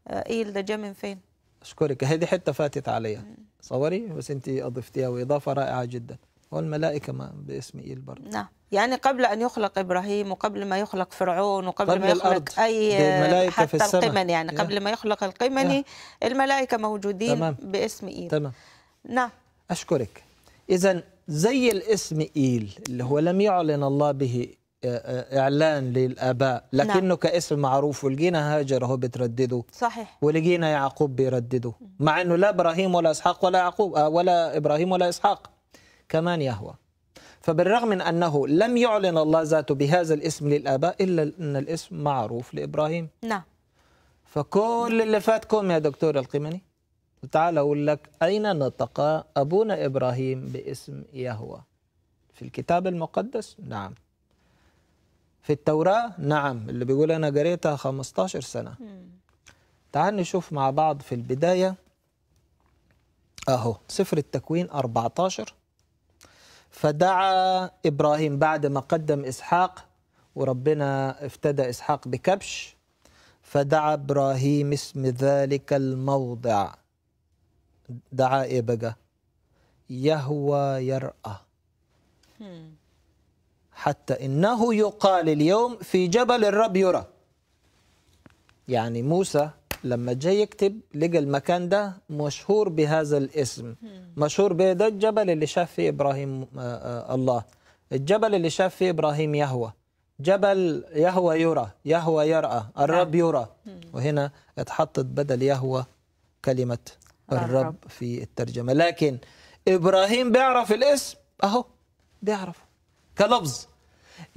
ايل ده جاء من فين اشكرك هذه حته فاتت عليا صوري بس انت اضفتيها واضافه رائعه جدا والملائكة ما باسم إيل برضه نعم يعني قبل أن يخلق إبراهيم وقبل ما يخلق فرعون وقبل قبل ما يخلق الأرض. أي حتى في السماء. يعني قبل يا. ما يخلق القمني يا. الملائكة موجودين تمام. باسم إيل تمام نعم أشكرك إذا زي الاسم إيل اللي هو لم يعلن الله به آه، آه، إعلان للآباء نعم. لكنه نعم. كاسم معروف ولقينا هاجر هو بتردده صحيح ولقينا يعقوب بيردده مع أنه لا إبراهيم ولا إسحاق ولا يعقوب آه، ولا إبراهيم ولا إسحاق كمان يهوى فبالرغم من أنه لم يعلن الله ذاته بهذا الاسم للآباء إلا أن الاسم معروف لإبراهيم نعم فكل اللي فاتكم يا دكتور القمني تعال أقول لك أين نطق أبونا إبراهيم باسم يهوى في الكتاب المقدس نعم في التوراة نعم اللي بيقول أنا قريتها 15 سنة تعال نشوف مع بعض في البداية أهو سفر التكوين 14 فدعا إبراهيم بعد ما قدم إسحاق وربنا افتدى إسحاق بكبش فدعا إبراهيم اسم ذلك الموضع دعا إيه بقى يهوى يرأى حتى إنه يقال اليوم في جبل الرب يرى يعني موسى لما جاي يكتب لقى المكان ده مشهور بهذا الاسم مشهور به ده الجبل اللي شاف فيه إبراهيم آه، آه، الله الجبل اللي شاف فيه إبراهيم يهوى جبل يهوى يرى يهوى يرى الرب نعم. يرى وهنا اتحطت بدل يهوى كلمة الرب في الترجمة لكن إبراهيم بيعرف الاسم أهو بيعرفه كلفظ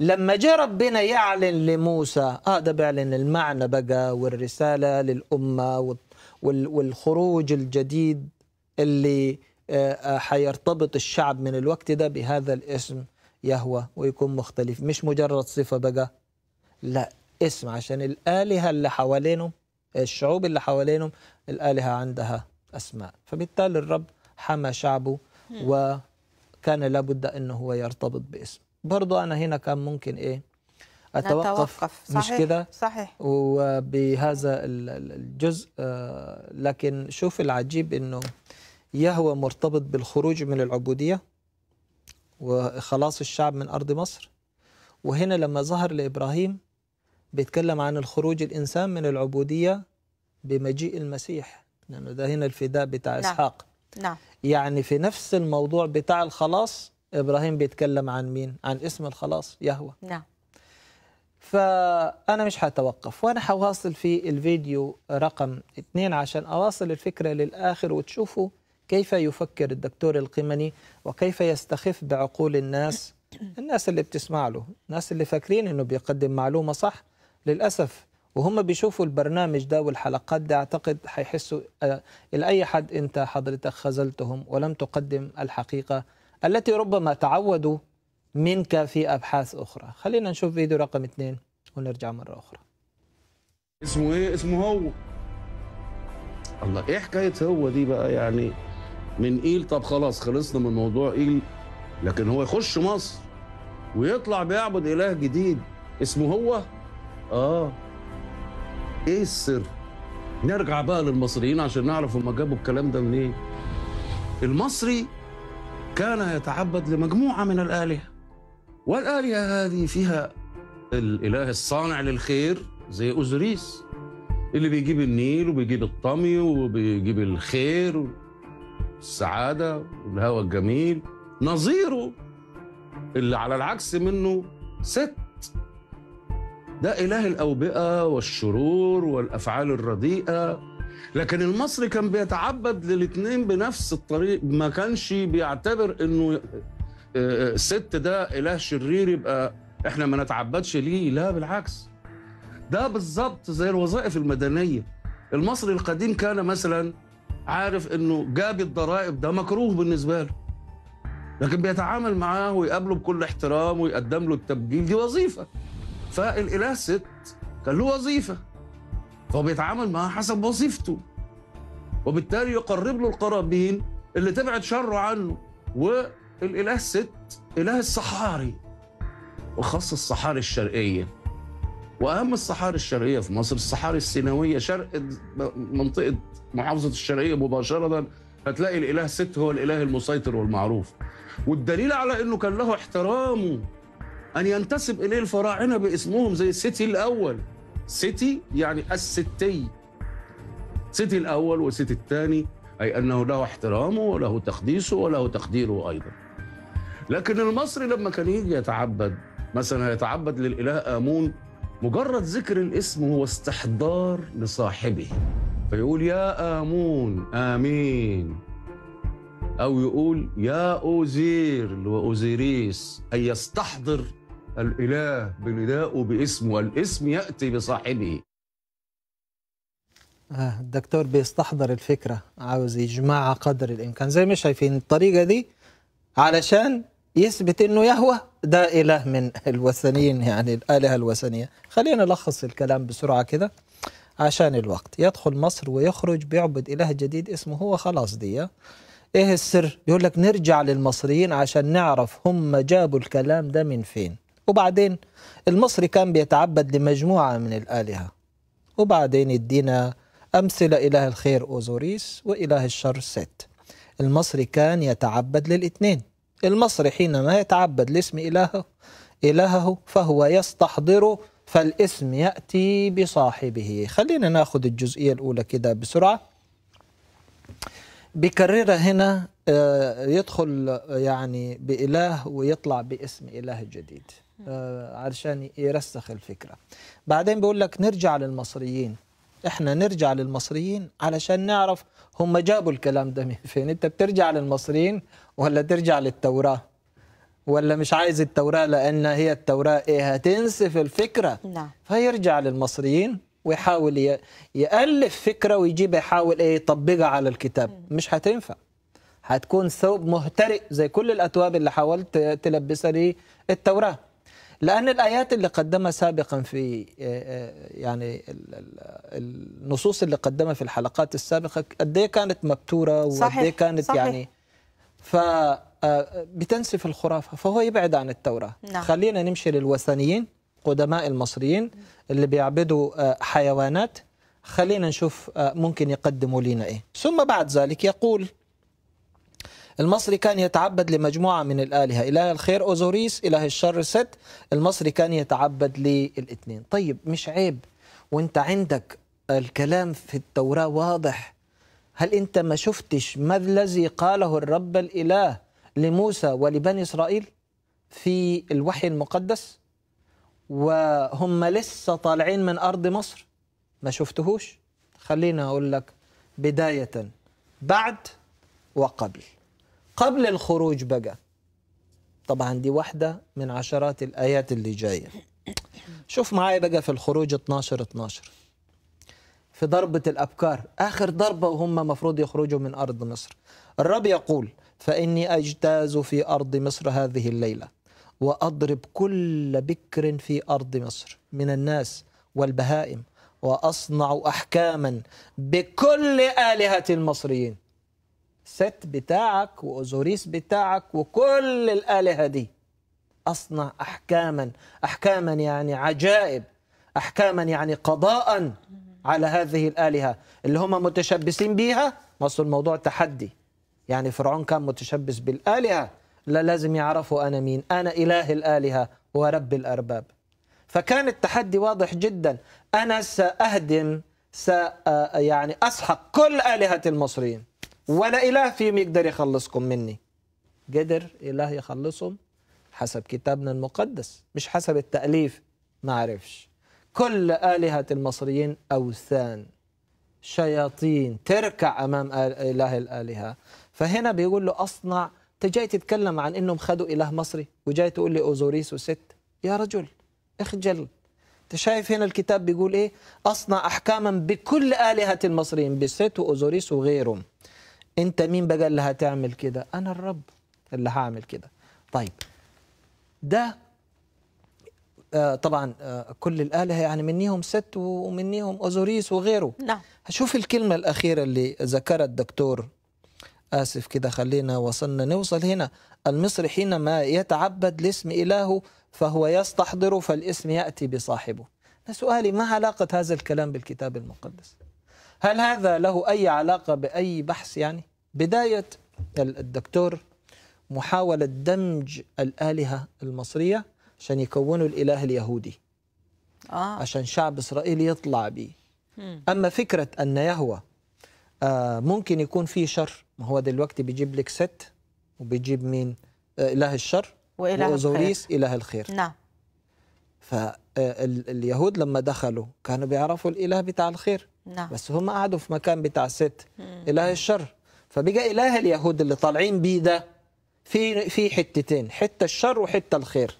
لما جاء ربنا يعلن لموسى اه ده بيعلن المعنى بقى والرساله للامه والخروج الجديد اللي آه، آه، حيرتبط الشعب من الوقت ده بهذا الاسم يهوى ويكون مختلف مش مجرد صفه بقى لا اسم عشان الالهه اللي حوالينهم الشعوب اللي حوالينهم الالهه عندها اسماء فبالتالي الرب حمى شعبه وكان لابد انه هو يرتبط باسم برضه انا هنا كان ممكن ايه اتوقف صحيح. مش كده صحيح وبهذا الجزء آه، لكن شوف العجيب انه يهوى مرتبط بالخروج من العبوديه وخلاص الشعب من ارض مصر وهنا لما ظهر لابراهيم بيتكلم عن الخروج الانسان من العبوديه بمجيء المسيح لانه ده هنا الفداء بتاع نعم. اسحاق نعم يعني في نفس الموضوع بتاع الخلاص إبراهيم بيتكلم عن مين؟ عن اسم الخلاص يهوى نعم فأنا مش هتوقف وأنا هواصل في الفيديو رقم اثنين عشان أواصل الفكرة للآخر وتشوفوا كيف يفكر الدكتور القمني وكيف يستخف بعقول الناس الناس اللي بتسمع له الناس اللي فاكرين أنه بيقدم معلومة صح للأسف وهم بيشوفوا البرنامج ده والحلقات ده أعتقد هيحسوا آه، لاي حد أنت حضرتك خذلتهم ولم تقدم الحقيقة التي ربما تعودوا منك في أبحاث أخرى خلينا نشوف فيديو رقم اثنين ونرجع مرة أخرى اسمه إيه؟ اسمه هو الله إيه حكاية هو دي بقى يعني من إيل طب خلاص خلصنا من موضوع إيل لكن هو يخش مصر ويطلع بيعبد إله جديد اسمه هو آه إيه السر؟ نرجع بقى للمصريين عشان نعرف هم جابوا الكلام ده منين إيه؟ المصري كان يتعبد لمجموعة من الآلهة والآلهة هذه فيها الإله الصانع للخير زي أوزوريس اللي بيجيب النيل وبيجيب الطمي وبيجيب الخير والسعادة والهوى الجميل نظيره اللي على العكس منه ست ده إله الأوبئة والشرور والأفعال الرديئة لكن المصري كان بيتعبد للاثنين بنفس الطريق ما كانش بيعتبر انه آه، آه، الست ده اله شرير يبقى احنا ما نتعبدش ليه لا بالعكس ده بالظبط زي الوظائف المدنيه المصري القديم كان مثلا عارف انه جاب الضرائب ده مكروه بالنسبه له لكن بيتعامل معاه ويقابله بكل احترام ويقدم له التبجيل دي وظيفه فالاله ست كان له وظيفه فهو بيتعامل معاه حسب وظيفته وبالتالي يقرب له القرابين اللي تبعد شره عنه والاله الست اله الصحاري وخاصه الصحاري الشرقيه واهم الصحاري الشرقيه في مصر الصحاري السيناويه شرق منطقه محافظه الشرقيه مباشره هتلاقي الاله ست هو الاله المسيطر والمعروف والدليل على انه كان له احترامه ان ينتسب اليه الفراعنه باسمهم زي السيتي الاول سيتي يعني الستي سيتي الأول وسيتي الثاني أي أنه له احترامه وله تقديسه وله تقديره أيضا لكن المصري لما كان يجي يتعبد مثلا يتعبد للإله آمون مجرد ذكر الاسم هو استحضار لصاحبه فيقول يا آمون آمين أو يقول يا أوزير وأوزيريس أي يستحضر الإله بنداء باسمه الاسم يأتي بصاحبه آه الدكتور بيستحضر الفكرة عاوز يجمعها قدر الإمكان زي ما شايفين الطريقة دي علشان يثبت انه يهوى ده اله من الوثنيين يعني الالهه الوثنيه خلينا نلخص الكلام بسرعه كده عشان الوقت يدخل مصر ويخرج بيعبد اله جديد اسمه هو خلاص دي ايه السر يقول لك نرجع للمصريين عشان نعرف هم جابوا الكلام ده من فين وبعدين المصري كان بيتعبد لمجموعة من الآلهة وبعدين يدينا أمثلة إله الخير أوزوريس وإله الشر ست المصري كان يتعبد للاثنين المصري حينما يتعبد لاسم إلهه إلهه فهو يستحضره فالاسم يأتي بصاحبه خلينا ناخذ الجزئية الأولى كده بسرعة بيكررها هنا آه، يدخل يعني بإله ويطلع باسم إله جديد آه، علشان يرسخ الفكرة بعدين بيقول لك نرجع للمصريين احنا نرجع للمصريين علشان نعرف هم جابوا الكلام ده من فين انت بترجع للمصريين ولا ترجع للتوراة ولا مش عايز التوراة لأن هي التوراة إيه هتنسف الفكرة نعم. فيرجع للمصريين ويحاول يألف فكرة ويجيب يحاول إيه يطبقها على الكتاب م. مش هتنفع هتكون ثوب مهترئ زي كل الأثواب اللي حاولت تلبسها لي التوراة لأن الآيات اللي قدمها سابقا في آه، آه، يعني النصوص اللي قدمها في الحلقات السابقة قد إيه كانت مبتورة وقد إيه كانت صحيح. يعني ف آه، بتنسف الخرافة فهو يبعد عن التوراة نعم. خلينا نمشي للوثنيين قدماء المصريين اللي بيعبدوا حيوانات خلينا نشوف ممكن يقدموا لنا إيه ثم بعد ذلك يقول المصري كان يتعبد لمجموعة من الآلهة إله الخير أوزوريس إله الشر ست المصري كان يتعبد للاثنين طيب مش عيب وانت عندك الكلام في التوراة واضح هل انت ما شفتش ما الذي قاله الرب الإله لموسى ولبني إسرائيل في الوحي المقدس وهم لسه طالعين من أرض مصر ما شفتهوش خلينا أقول لك بداية بعد وقبل قبل الخروج بقى طبعا دي واحدة من عشرات الآيات اللي جاية شوف معايا بقى في الخروج 12 12 في ضربة الأبكار آخر ضربة وهم مفروض يخرجوا من أرض مصر الرب يقول فإني أجتاز في أرض مصر هذه الليلة وأضرب كل بكر في أرض مصر من الناس والبهائم وأصنع أحكاما بكل آلهة المصريين ست بتاعك وأوزوريس بتاعك وكل الآلهة دي أصنع أحكاما أحكاما يعني عجائب أحكاما يعني قضاء على هذه الآلهة اللي هم متشبثين بيها أصل الموضوع تحدي يعني فرعون كان متشبث بالآلهة لا لازم يعرفوا أنا مين أنا إله الآلهة ورب الأرباب فكان التحدي واضح جدا أنا سأهدم سأ يعني أسحق كل آلهة المصريين ولا إله فيهم يقدر يخلصكم مني قدر إله يخلصهم حسب كتابنا المقدس مش حسب التأليف ما عرفش كل آلهة المصريين أوثان شياطين تركع أمام إله الآلهة فهنا بيقول له أصنع أنت جاي تتكلم عن أنهم خدوا إله مصري وجاي تقول لي أوزوريس وست يا رجل اخجل أنت شايف هنا الكتاب بيقول إيه أصنع أحكاما بكل آلهة المصريين بست وأوزوريس وغيرهم انت مين بقى اللي هتعمل كده انا الرب اللي هعمل كده طيب ده آه طبعا آه كل الآلهة يعني منيهم ست ومنيهم أوزوريس وغيره نعم هشوف الكلمة الأخيرة اللي ذكرها الدكتور آسف كده خلينا وصلنا نوصل هنا المصري حينما يتعبد لاسم إلهه فهو يستحضر فالاسم يأتي بصاحبه سؤالي ما علاقة هذا الكلام بالكتاب المقدس هل هذا له أي علاقة بأي بحث يعني؟ بداية الدكتور محاولة دمج الآلهة المصرية عشان يكونوا الإله اليهودي آه. عشان شعب إسرائيل يطلع به. أما فكرة أن يهوى آه ممكن يكون فيه شر ما هو دلوقتي بيجيب لك ست وبيجيب مين آه إله الشر وإله وأوزوريس الخير. إله الخير نعم فاليهود آه، لما دخلوا كانوا بيعرفوا الإله بتاع الخير نعم. بس هم قعدوا في مكان بتاع مم. إله الشر فبقى إله اليهود اللي طالعين بيه ده في في حتتين حتة الشر وحتة الخير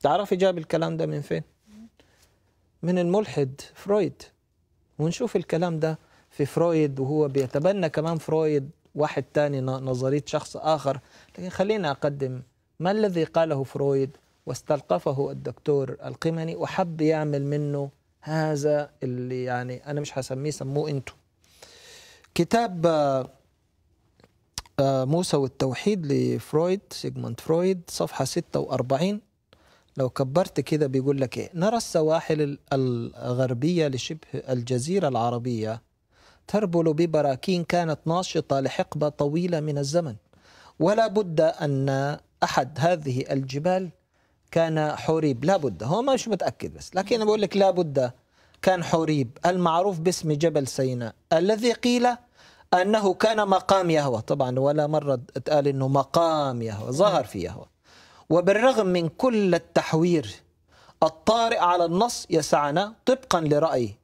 تعرفي جاب الكلام ده من فين؟ من الملحد فرويد ونشوف الكلام ده في فرويد وهو بيتبنى كمان فرويد واحد تاني نظرية شخص آخر لكن خلينا أقدم ما الذي قاله فرويد واستلقفه الدكتور القمني وحب يعمل منه هذا اللي يعني انا مش هسميه سموه انتوا كتاب آه، آه، موسى والتوحيد لفرويد سيجموند فرويد صفحة 46 لو كبرت كده بيقول لك ايه نرى السواحل الغربية لشبه الجزيرة العربية تربل ببراكين كانت ناشطة لحقبة طويلة من الزمن ولا بد أن أحد هذه الجبال كان حوريب لابد هو مش متأكد بس لكن أنا بقول لك لابد كان حوريب المعروف باسم جبل سيناء الذي قيل أنه كان مقام يهوى طبعا ولا مرة اتقال أنه مقام يهوى ظهر في يهوى وبالرغم من كل التحوير الطارئ على النص يسعنا طبقا لرأي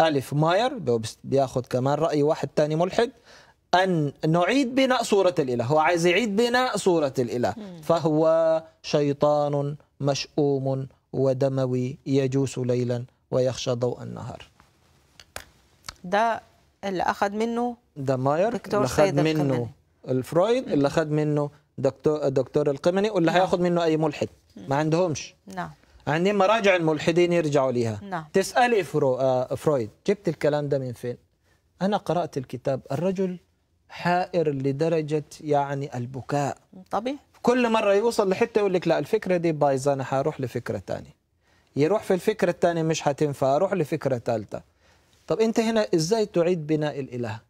ألف ماير بياخذ كمان رأي واحد ثاني ملحد أن نعيد بناء صورة الإله هو عايز يعيد بناء صورة الإله فهو شيطان مشؤوم ودموي يجوس ليلا ويخشى ضوء النهار ده اللي أخذ منه ده ماير اللي أخذ منه الفرويد اللي أخذ منه دكتور دكتور القمني واللي نعم. هياخد منه أي ملحد ما عندهمش نعم عندهم مراجع الملحدين يرجعوا ليها نعم. تسألي فرو... آه فرويد جبت الكلام ده من فين؟ أنا قرأت الكتاب الرجل حائر لدرجه يعني البكاء طبيعي كل مره يوصل لحته يقول لك لا الفكره دي بايظه انا حروح لفكره ثانيه يروح في الفكره الثانيه مش هتنفع اروح لفكره ثالثه طب انت هنا ازاي تعيد بناء الاله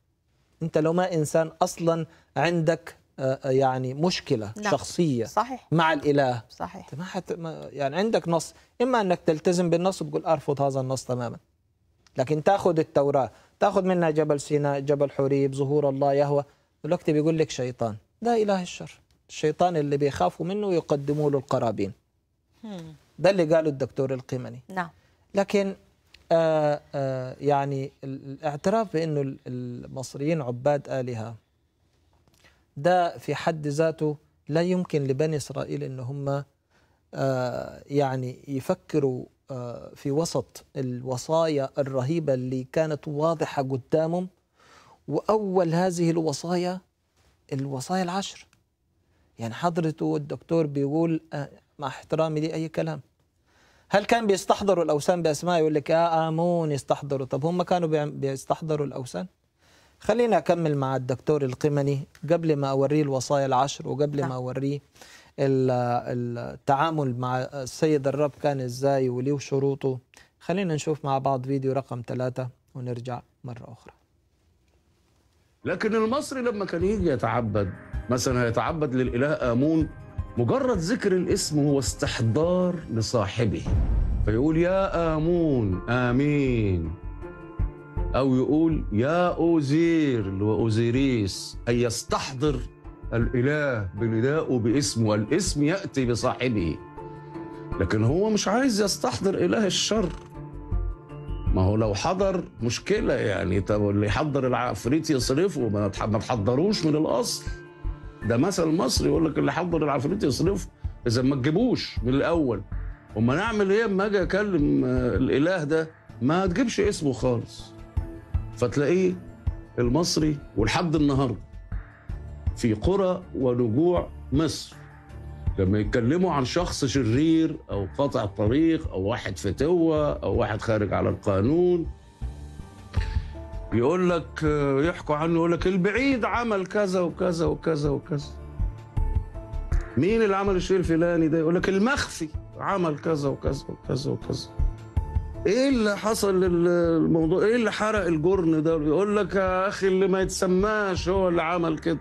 انت لو ما انسان اصلا عندك آه، آه، يعني مشكله نعم. شخصيه صحيح. مع الاله صحيح ما حت... ما يعني عندك نص اما انك تلتزم بالنص وتقول ارفض هذا النص تماما لكن تاخذ التوراه تاخذ منها جبل سيناء جبل حريب ظهور الله يهوى الوقت بيقول لك شيطان ده اله الشر الشيطان اللي بيخافوا منه يقدموا له القرابين ده اللي قاله الدكتور القيمني نعم لكن آآ آه، آآ آه، يعني الاعتراف بانه المصريين عباد الهه ده في حد ذاته لا يمكن لبني اسرائيل ان هم آه، يعني يفكروا آه، في وسط الوصايا الرهيبة اللي كانت واضحة قدامهم وأول هذه الوصايا الوصايا العشر يعني حضرته الدكتور بيقول آه، مع احترامي لي أي كلام هل كان بيستحضروا الأوثان بأسماء يقول لك يا آه، آمون يستحضروا طب هم كانوا بيستحضروا الأوثان خلينا أكمل مع الدكتور القمني قبل ما أوريه الوصايا العشر وقبل نعم. ما أوريه التعامل مع السيد الرب كان ازاي وليه شروطه خلينا نشوف مع بعض فيديو رقم ثلاثة ونرجع مرة أخرى لكن المصري لما كان يجي يتعبد مثلا يتعبد للإله آمون مجرد ذكر الاسم هو استحضار لصاحبه فيقول يا آمون آمين أو يقول يا أوزير وأوزيريس أي يستحضر الإله بنداءه باسمه الاسم يأتي بصاحبه لكن هو مش عايز يستحضر إله الشر ما هو لو حضر مشكلة يعني طب اللي يحضر العفريت يصرفه ما تحضروش من الأصل ده مثل مصري يقول لك اللي حضر العفريت يصرفه إذا ما تجيبوش من الأول وما نعمل إيه أما أجي أكلم آه، الإله ده ما تجيبش اسمه خالص فتلاقيه المصري ولحد النهارده في قرى ونجوع مصر لما يتكلموا عن شخص شرير او قاطع الطريق او واحد فتوه او واحد خارج على القانون يقول لك يحكوا عنه يقول لك البعيد عمل كذا وكذا وكذا وكذا مين اللي عمل الشيء الفلاني ده يقول لك المخفي عمل كذا وكذا وكذا وكذا ايه اللي حصل للموضوع ايه اللي حرق الجرن ده يقول لك يا اخي اللي ما يتسماش هو اللي عمل كده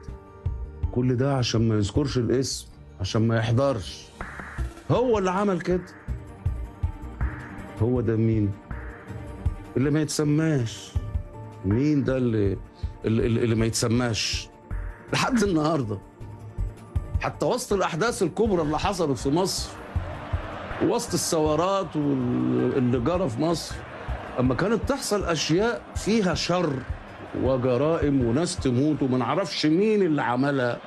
كل ده عشان ما يذكرش الاسم عشان ما يحضرش هو اللي عمل كده هو ده مين اللي ما يتسماش مين ده اللي اللي, اللي ما يتسماش لحد النهارده حتى وسط الاحداث الكبرى اللي حصلت في مصر وسط الثورات واللي جرى في مصر اما كانت تحصل اشياء فيها شر وجرائم وناس تموت وما نعرفش مين اللي عملها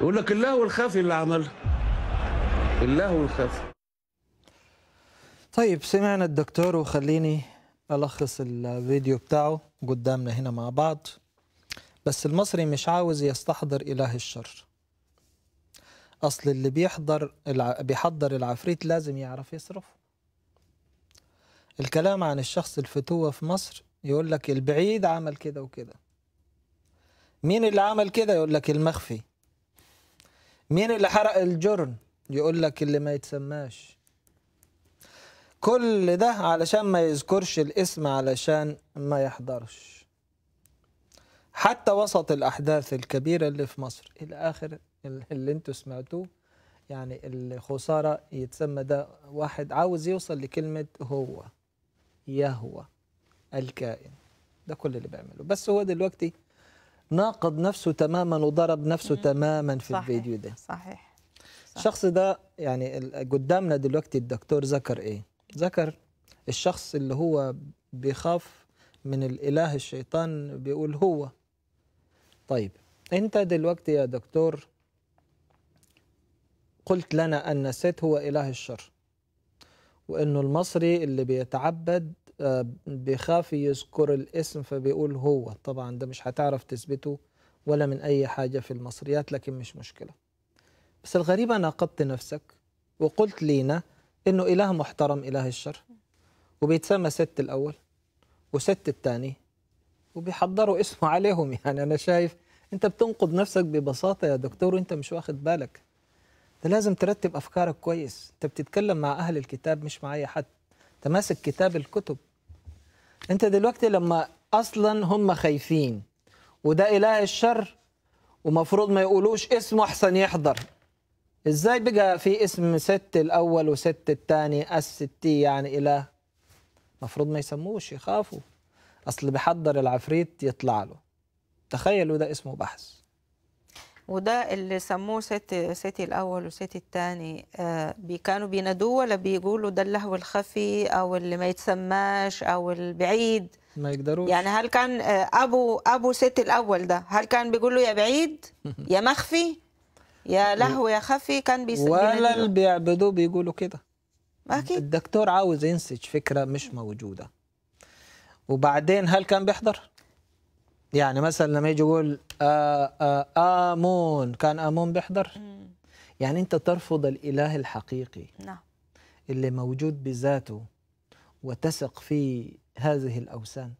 يقول لك الله والخافي اللي عملها الله والخافي طيب سمعنا الدكتور وخليني ألخص الفيديو بتاعه قدامنا هنا مع بعض بس المصري مش عاوز يستحضر إله الشر أصل اللي بيحضر الع... بيحضر العفريت لازم يعرف يصرفه الكلام عن الشخص الفتوة في مصر يقول لك البعيد عمل كده وكده مين اللي عمل كده يقول لك المخفي مين اللي حرق الجرن يقول لك اللي ما يتسماش كل ده علشان ما يذكرش الاسم علشان ما يحضرش حتى وسط الأحداث الكبيرة اللي في مصر الآخر اللي انتوا سمعتوه يعني الخسارة يتسمى ده واحد عاوز يوصل لكلمة هو يهوى الكائن ده كل اللي بيعمله بس هو دلوقتي ناقض نفسه تماما وضرب نفسه تماما في صحيح. الفيديو ده صحيح, صحيح. الشخص ده يعني قدامنا دلوقتي الدكتور ذكر ايه ذكر الشخص اللي هو بيخاف من الاله الشيطان بيقول هو طيب انت دلوقتي يا دكتور قلت لنا ان ست هو اله الشر وانه المصري اللي بيتعبد بيخاف يذكر الاسم فبيقول هو طبعا ده مش هتعرف تثبته ولا من أي حاجة في المصريات لكن مش مشكلة بس الغريب أنا نفسك وقلت لينا إنه إله محترم إله الشر وبيتسمى ست الأول وست الثاني وبيحضروا اسمه عليهم يعني أنا شايف أنت بتنقض نفسك ببساطة يا دكتور وأنت مش واخد بالك انت لازم ترتب أفكارك كويس أنت بتتكلم مع أهل الكتاب مش مع أي حد أنت ماسك كتاب الكتب انت دلوقتي لما اصلا هم خايفين وده اله الشر ومفروض ما يقولوش اسمه احسن يحضر ازاي بقى في اسم ست الاول وست الثاني الستي يعني اله مفروض ما يسموش يخافوا اصل بيحضر العفريت يطلع له تخيلوا ده اسمه بحث وده اللي سموه ست سيتي الاول وسيتي الثاني آه بي كانوا بينادوه ولا بيقولوا ده اللهو الخفي او اللي ما يتسماش او البعيد ما يقدروش يعني هل كان آه، ابو ابو سيتي الاول ده هل كان بيقول له يا بعيد يا مخفي يا لهو يا خفي كان بيسجل ولا اللي بيعبدوه بيقولوا كده اكيد الدكتور عاوز ينسج فكره مش موجوده وبعدين هل كان بيحضر يعني مثلا لما يجي يقول آه، آه، امون كان امون بيحضر يعني انت ترفض الاله الحقيقي نعم اللي موجود بذاته وتثق في هذه الاوثان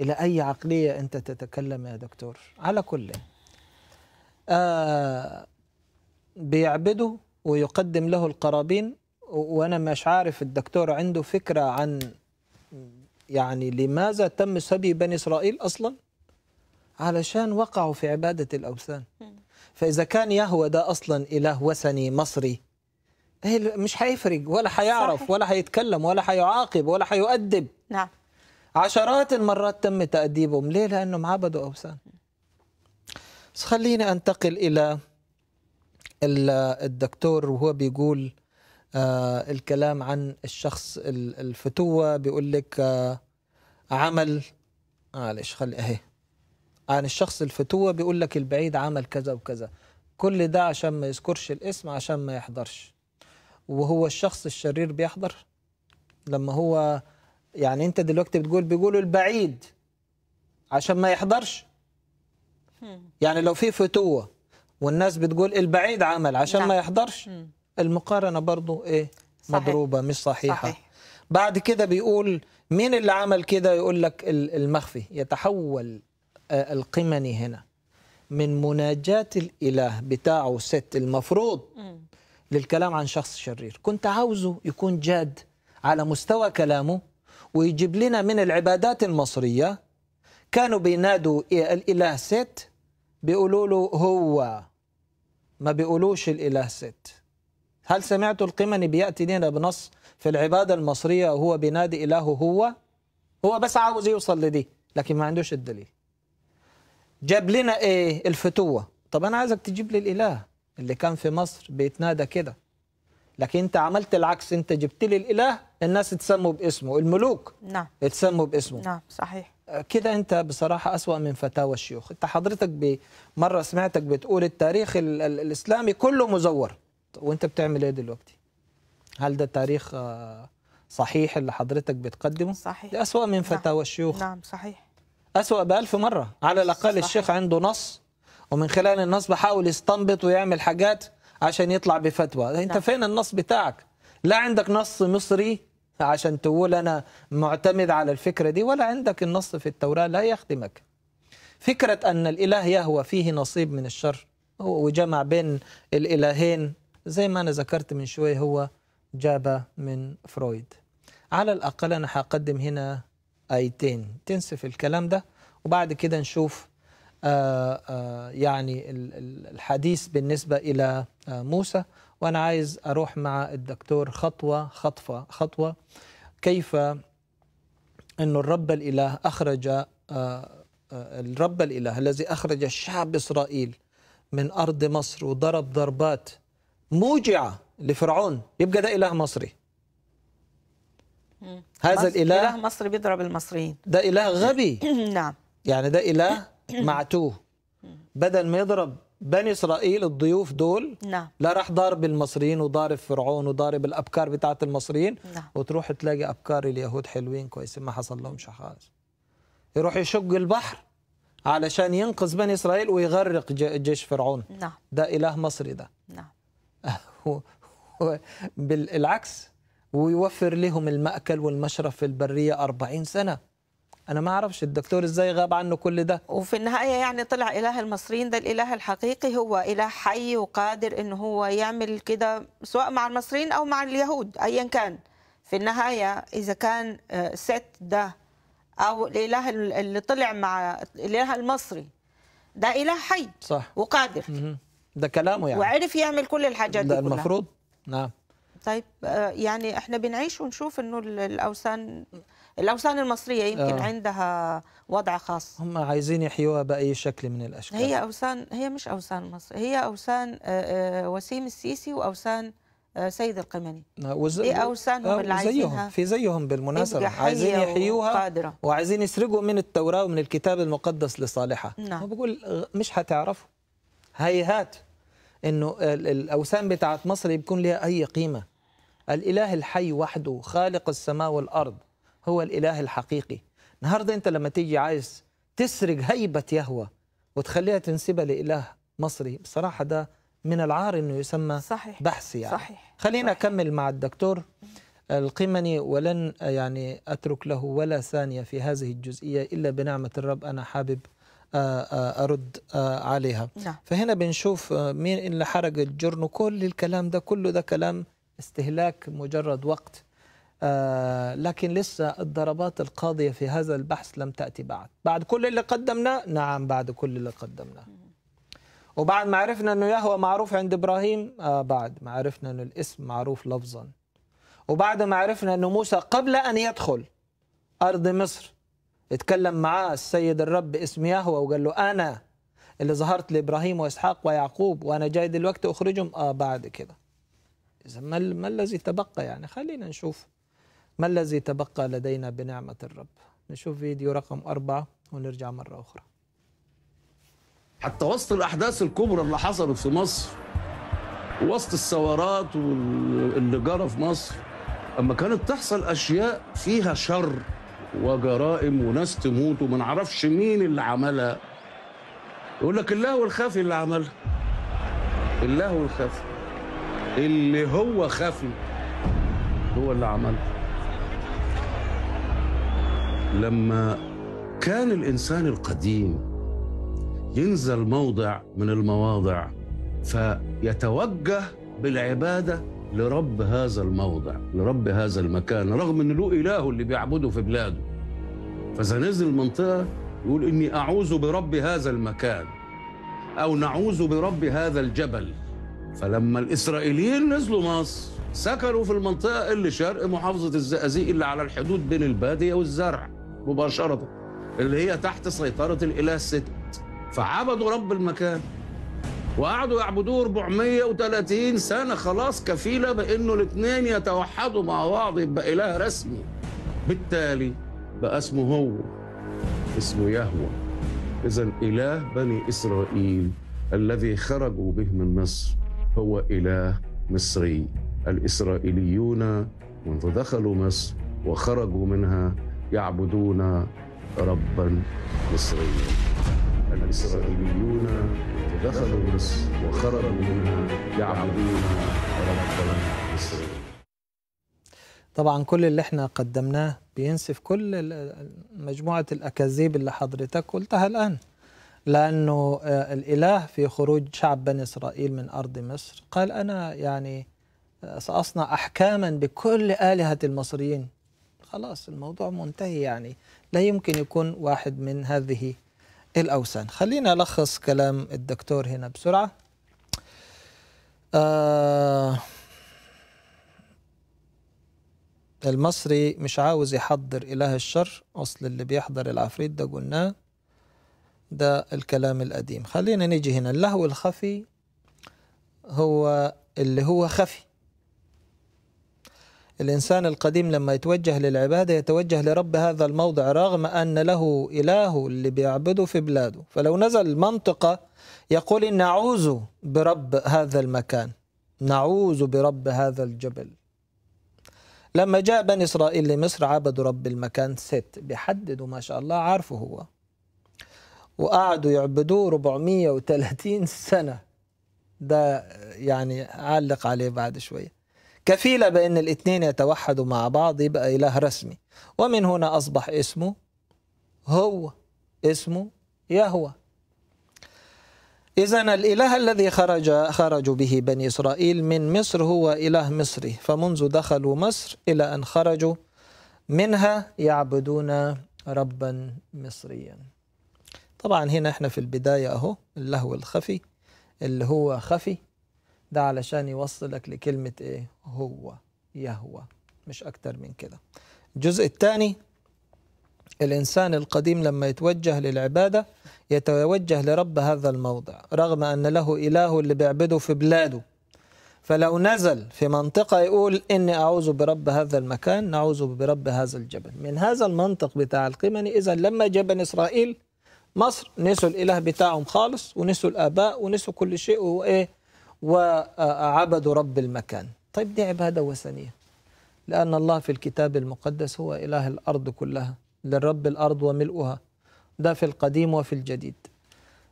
الى اي عقليه انت تتكلم يا دكتور على كل آه بيعبده ويقدم له القرابين وانا مش عارف الدكتور عنده فكره عن يعني لماذا تم سبي بني إسرائيل أصلا علشان وقعوا في عبادة الأوثان فإذا كان يهوى ده أصلا إله وثني مصري إيه مش هيفرق ولا هيعرف ولا هيتكلم ولا هيعاقب ولا هيؤدب نعم عشرات المرات تم تأديبهم ليه لأنهم عبدوا أوثان بس خليني أنتقل إلى الدكتور وهو بيقول آه الكلام عن الشخص الفتوة بيقول لك آه عمل معلش خلي اهي عن الشخص الفتوة بيقول لك البعيد عمل كذا وكذا كل ده عشان ما يذكرش الاسم عشان ما يحضرش وهو الشخص الشرير بيحضر لما هو يعني انت دلوقتي بتقول بيقولوا البعيد عشان ما يحضرش يعني لو في فتوة والناس بتقول البعيد عمل عشان نعم. ما يحضرش المقارنه برضو ايه صحيح. مضروبه مش صحيحه صحيح. بعد كده بيقول مين اللي عمل كده يقول لك المخفي يتحول آه، القمني هنا من مناجاة الإله بتاعه ست المفروض للكلام عن شخص شرير كنت عاوزه يكون جاد على مستوى كلامه ويجيب لنا من العبادات المصرية كانوا بينادوا الإله ست بيقولوا له هو ما بيقولوش الإله ست هل سمعت القمني بيأتي لنا بنص في العبادة المصرية وهو بينادي إله هو هو بس عاوز يوصل لدي لكن ما عندوش الدليل جاب لنا إيه الفتوة طب أنا عايزك تجيب لي الإله اللي كان في مصر بيتنادى كده لكن أنت عملت العكس أنت جبت لي الإله الناس تسموا باسمه الملوك نعم تسموا باسمه نعم صحيح كده انت بصراحه اسوا من فتاوى الشيوخ انت حضرتك مره سمعتك بتقول التاريخ الاسلامي كله مزور وانت بتعمل ايه دلوقتي هل ده تاريخ آه، صحيح اللي حضرتك بتقدمه صحيح ده أسوأ من نعم. فتاوى نعم. الشيوخ نعم صحيح أسوأ بألف مرة على الأقل صحيح. الشيخ عنده نص ومن خلال النص بحاول يستنبط ويعمل حاجات عشان يطلع بفتوى انت نعم. فين النص بتاعك لا عندك نص مصري عشان تقول انا معتمد على الفكره دي ولا عندك النص في التوراه لا يخدمك فكره ان الاله يهوى فيه نصيب من الشر وجمع بين الالهين زي ما أنا ذكرت من شوي هو جابه من فرويد على الأقل أنا هقدم هنا آيتين تنسف الكلام ده وبعد كده نشوف آآ آه، آآ آه، يعني الحديث بالنسبة إلى آه، موسى وأنا عايز أروح مع الدكتور خطوة خطفة خطوة كيف أن الرب الإله أخرج الرب الإله الذي أخرج الشعب إسرائيل من أرض مصر وضرب ضربات موجعة لفرعون يبقى ده إله مصري هذا الإله إله مصري بيضرب المصريين ده إله غبي نعم يعني ده إله معتوه بدل ما يضرب بني إسرائيل الضيوف دول نعم لا راح ضارب المصريين وضارب فرعون وضارب الأبكار بتاعة المصريين نعم. وتروح تلاقي أبكار اليهود حلوين كويسين ما حصل لهم شخاص يروح يشق البحر علشان ينقذ بني إسرائيل ويغرق جيش فرعون نعم ده إله مصري ده نعم بالعكس ويوفر لهم المأكل والمشرب في البرية 40 سنة أنا ما أعرفش الدكتور إزاي غاب عنه كل ده وفي النهاية يعني طلع إله المصريين ده الإله الحقيقي هو إله حي وقادر إن هو يعمل كده سواء مع المصريين أو مع اليهود أيا كان في النهاية إذا كان آه، ست ده أو الإله اللي طلع مع الإله المصري ده إله حي صح وقادر ده كلامه يعني وعرف يعمل كل الحاجات دي ده كلها. المفروض نعم طيب آه، يعني احنا بنعيش ونشوف انه الاوثان الاوثان المصريه يمكن آه. عندها وضع خاص هم عايزين يحيوها باي شكل من الاشكال هي اوثان هي مش اوثان مصر هي اوثان آه، آه، وسيم السيسي واوثان سيد القمني نعم، وز... ايه اوثانهم آه اللي عايزينها في زيهم بالمناسبه عايزين يحيوها وقادرة. وعايزين يسرقوا من التوراه ومن الكتاب المقدس لصالحها نعم. بقول مش هتعرفوا هيهات انه الاوثان بتاعت مصر بيكون ليها اي قيمه الاله الحي وحده خالق السماء والارض هو الاله الحقيقي النهارده انت لما تيجي عايز تسرق هيبه يهوه وتخليها تنسبها لاله مصري بصراحه ده من العار انه يسمى صحيح بحث يعني صحيح خلينا صحيح اكمل مع الدكتور القمني ولن يعني اترك له ولا ثانيه في هذه الجزئيه الا بنعمه الرب انا حابب آه، آه، ارد آه، عليها نعم. فهنا بنشوف مين اللي حرق الجرن وكل الكلام ده كله ده كلام استهلاك مجرد وقت لكن لسه الضربات القاضيه في هذا البحث لم تاتي بعد بعد كل اللي قدمناه نعم بعد كل اللي قدمناه وبعد ما عرفنا انه يهوى معروف عند ابراهيم آه بعد ما عرفنا انه الاسم معروف لفظا وبعد ما عرفنا انه موسى قبل ان يدخل ارض مصر اتكلم معاه السيد الرب باسم يهوى وقال له أنا اللي ظهرت لإبراهيم وإسحاق ويعقوب وأنا جاي دلوقتي أخرجهم آه بعد كده إذا ما, ما الذي تبقى يعني خلينا نشوف ما الذي تبقى لدينا بنعمة الرب نشوف فيديو رقم أربعة ونرجع مرة أخرى حتى وسط الأحداث الكبرى اللي حصلت في مصر وسط الثورات واللي جرى في مصر أما كانت تحصل أشياء فيها شر وجرائم وناس تموت وما نعرفش مين اللي عملها يقول لك الله الخافي اللي عملها الله الخافي اللي هو خافي هو اللي عملها لما كان الانسان القديم ينزل موضع من المواضع فيتوجه بالعباده لرب هذا الموضع لرب هذا المكان رغم ان له اله اللي بيعبده في بلاده فاذا نزل المنطقه يقول اني اعوذ برب هذا المكان او نعوذ برب هذا الجبل فلما الاسرائيليين نزلوا مصر سكنوا في المنطقه اللي شرق محافظه الزقازيق اللي على الحدود بين الباديه والزرع مباشره اللي هي تحت سيطره الاله ست فعبدوا رب المكان وقعدوا يعبدوه 430 سنه خلاص كفيله بانه الاثنين يتوحدوا مع بعض يبقى اله رسمي بالتالي بقى اسمه هو اسمه يهوى اذا اله بني اسرائيل الذي خرجوا به من مصر هو اله مصري الاسرائيليون منذ دخلوا مصر وخرجوا منها يعبدون ربا مصريا الإسرائيليون دخلوا مصر وخرجوا منها يعبدون ربنا إسرائيل طبعا كل اللي احنا قدمناه بينسف كل مجموعة الأكاذيب اللي حضرتك قلتها الآن لأنه آه، الإله في خروج شعب بني إسرائيل من أرض مصر قال أنا يعني آه، سأصنع أحكاما بكل آلهة المصريين خلاص الموضوع منتهي يعني لا يمكن يكون واحد من هذه الأوسان خلينا ألخص كلام الدكتور هنا بسرعة آه المصري مش عاوز يحضر إله الشر أصل اللي بيحضر العفريت ده قلناه ده الكلام القديم خلينا نيجي هنا اللهو الخفي هو اللي هو خفي الإنسان القديم لما يتوجه للعبادة يتوجه لرب هذا الموضع رغم أن له إله اللي بيعبده في بلاده فلو نزل منطقة يقول إن نعوذ برب هذا المكان نعوذ برب هذا الجبل لما جاء بني إسرائيل لمصر عبدوا رب المكان ست بيحددوا ما شاء الله عارفه هو وقعدوا يعبدوه 430 سنة ده يعني أعلق عليه بعد شوية كفيلة بأن الاثنين يتوحدوا مع بعض يبقى إله رسمي ومن هنا أصبح اسمه هو اسمه يهوى إذا الإله الذي خرج خرج به بني إسرائيل من مصر هو إله مصري فمنذ دخلوا مصر إلى أن خرجوا منها يعبدون ربا مصريا طبعا هنا احنا في البداية أهو اللهو الخفي اللي هو خفي ده علشان يوصلك لكلمة إيه هو يهوى مش أكتر من كده الجزء الثاني الإنسان القديم لما يتوجه للعبادة يتوجه لرب هذا الموضع رغم أن له إله اللي بيعبده في بلاده فلو نزل في منطقة يقول إني أعوذ برب هذا المكان نعوذ برب هذا الجبل من هذا المنطق بتاع القمني إذا لما جبن إسرائيل مصر نسوا الإله بتاعهم خالص ونسوا الآباء ونسوا كل شيء وإيه وعبدوا رب المكان طيب دي نعم، عبادة وثنية لأن الله في الكتاب المقدس هو إله الأرض كلها للرب الأرض وملؤها ده في القديم وفي الجديد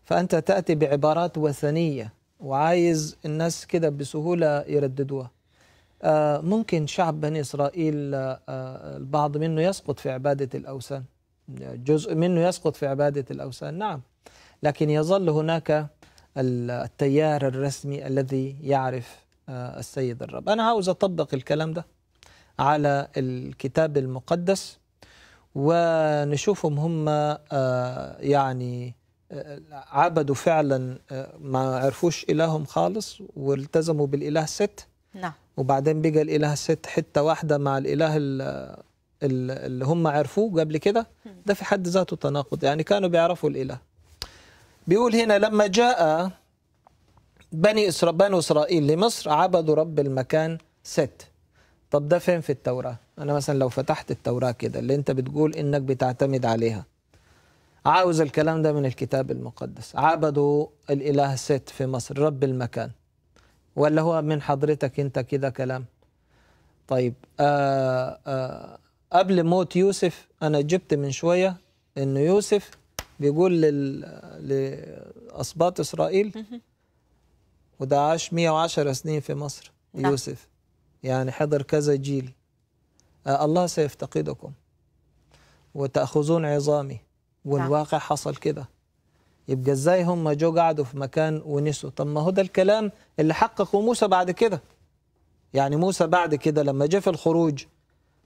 فأنت تأتي بعبارات وثنية وعايز الناس كده بسهولة يرددوها آه، ممكن شعب بني إسرائيل آه، آه، البعض منه يسقط في عبادة الأوثان جزء منه يسقط في عبادة الأوثان نعم لكن يظل هناك التيار الرسمي الذي يعرف آه، السيد الرب أنا عاوز أطبق الكلام ده على الكتاب المقدس ونشوفهم هم آه، يعني آه، عبدوا فعلا ما عرفوش إلههم خالص والتزموا بالإله الست نعم وبعدين بقى الإله الست حتة واحدة مع الإله اللي هم عرفوه قبل كده ده في حد ذاته تناقض يعني كانوا بيعرفوا الإله بيقول هنا لما جاء بني إسرائيل بنو إسرائيل لمصر عبدوا رب المكان ست طب ده فين في التوراة أنا مثلا لو فتحت التوراة كده اللي أنت بتقول إنك بتعتمد عليها عاوز الكلام ده من الكتاب المقدس عبدوا الإله ست في مصر رب المكان ولا هو من حضرتك أنت كده كلام طيب آآ آه، آآ آه، قبل موت يوسف أنا جبت من شوية إنه يوسف بيقول لأسباط إسرائيل وده عاش 110 سنين في مصر نعم. يوسف يعني حضر كذا جيل الله سيفتقدكم وتأخذون عظامي والواقع نعم. حصل كده يبقى ازاي هم جو قعدوا في مكان ونسوا طب ما هو ده الكلام اللي حققه موسى بعد كده يعني موسى بعد كده لما جه في الخروج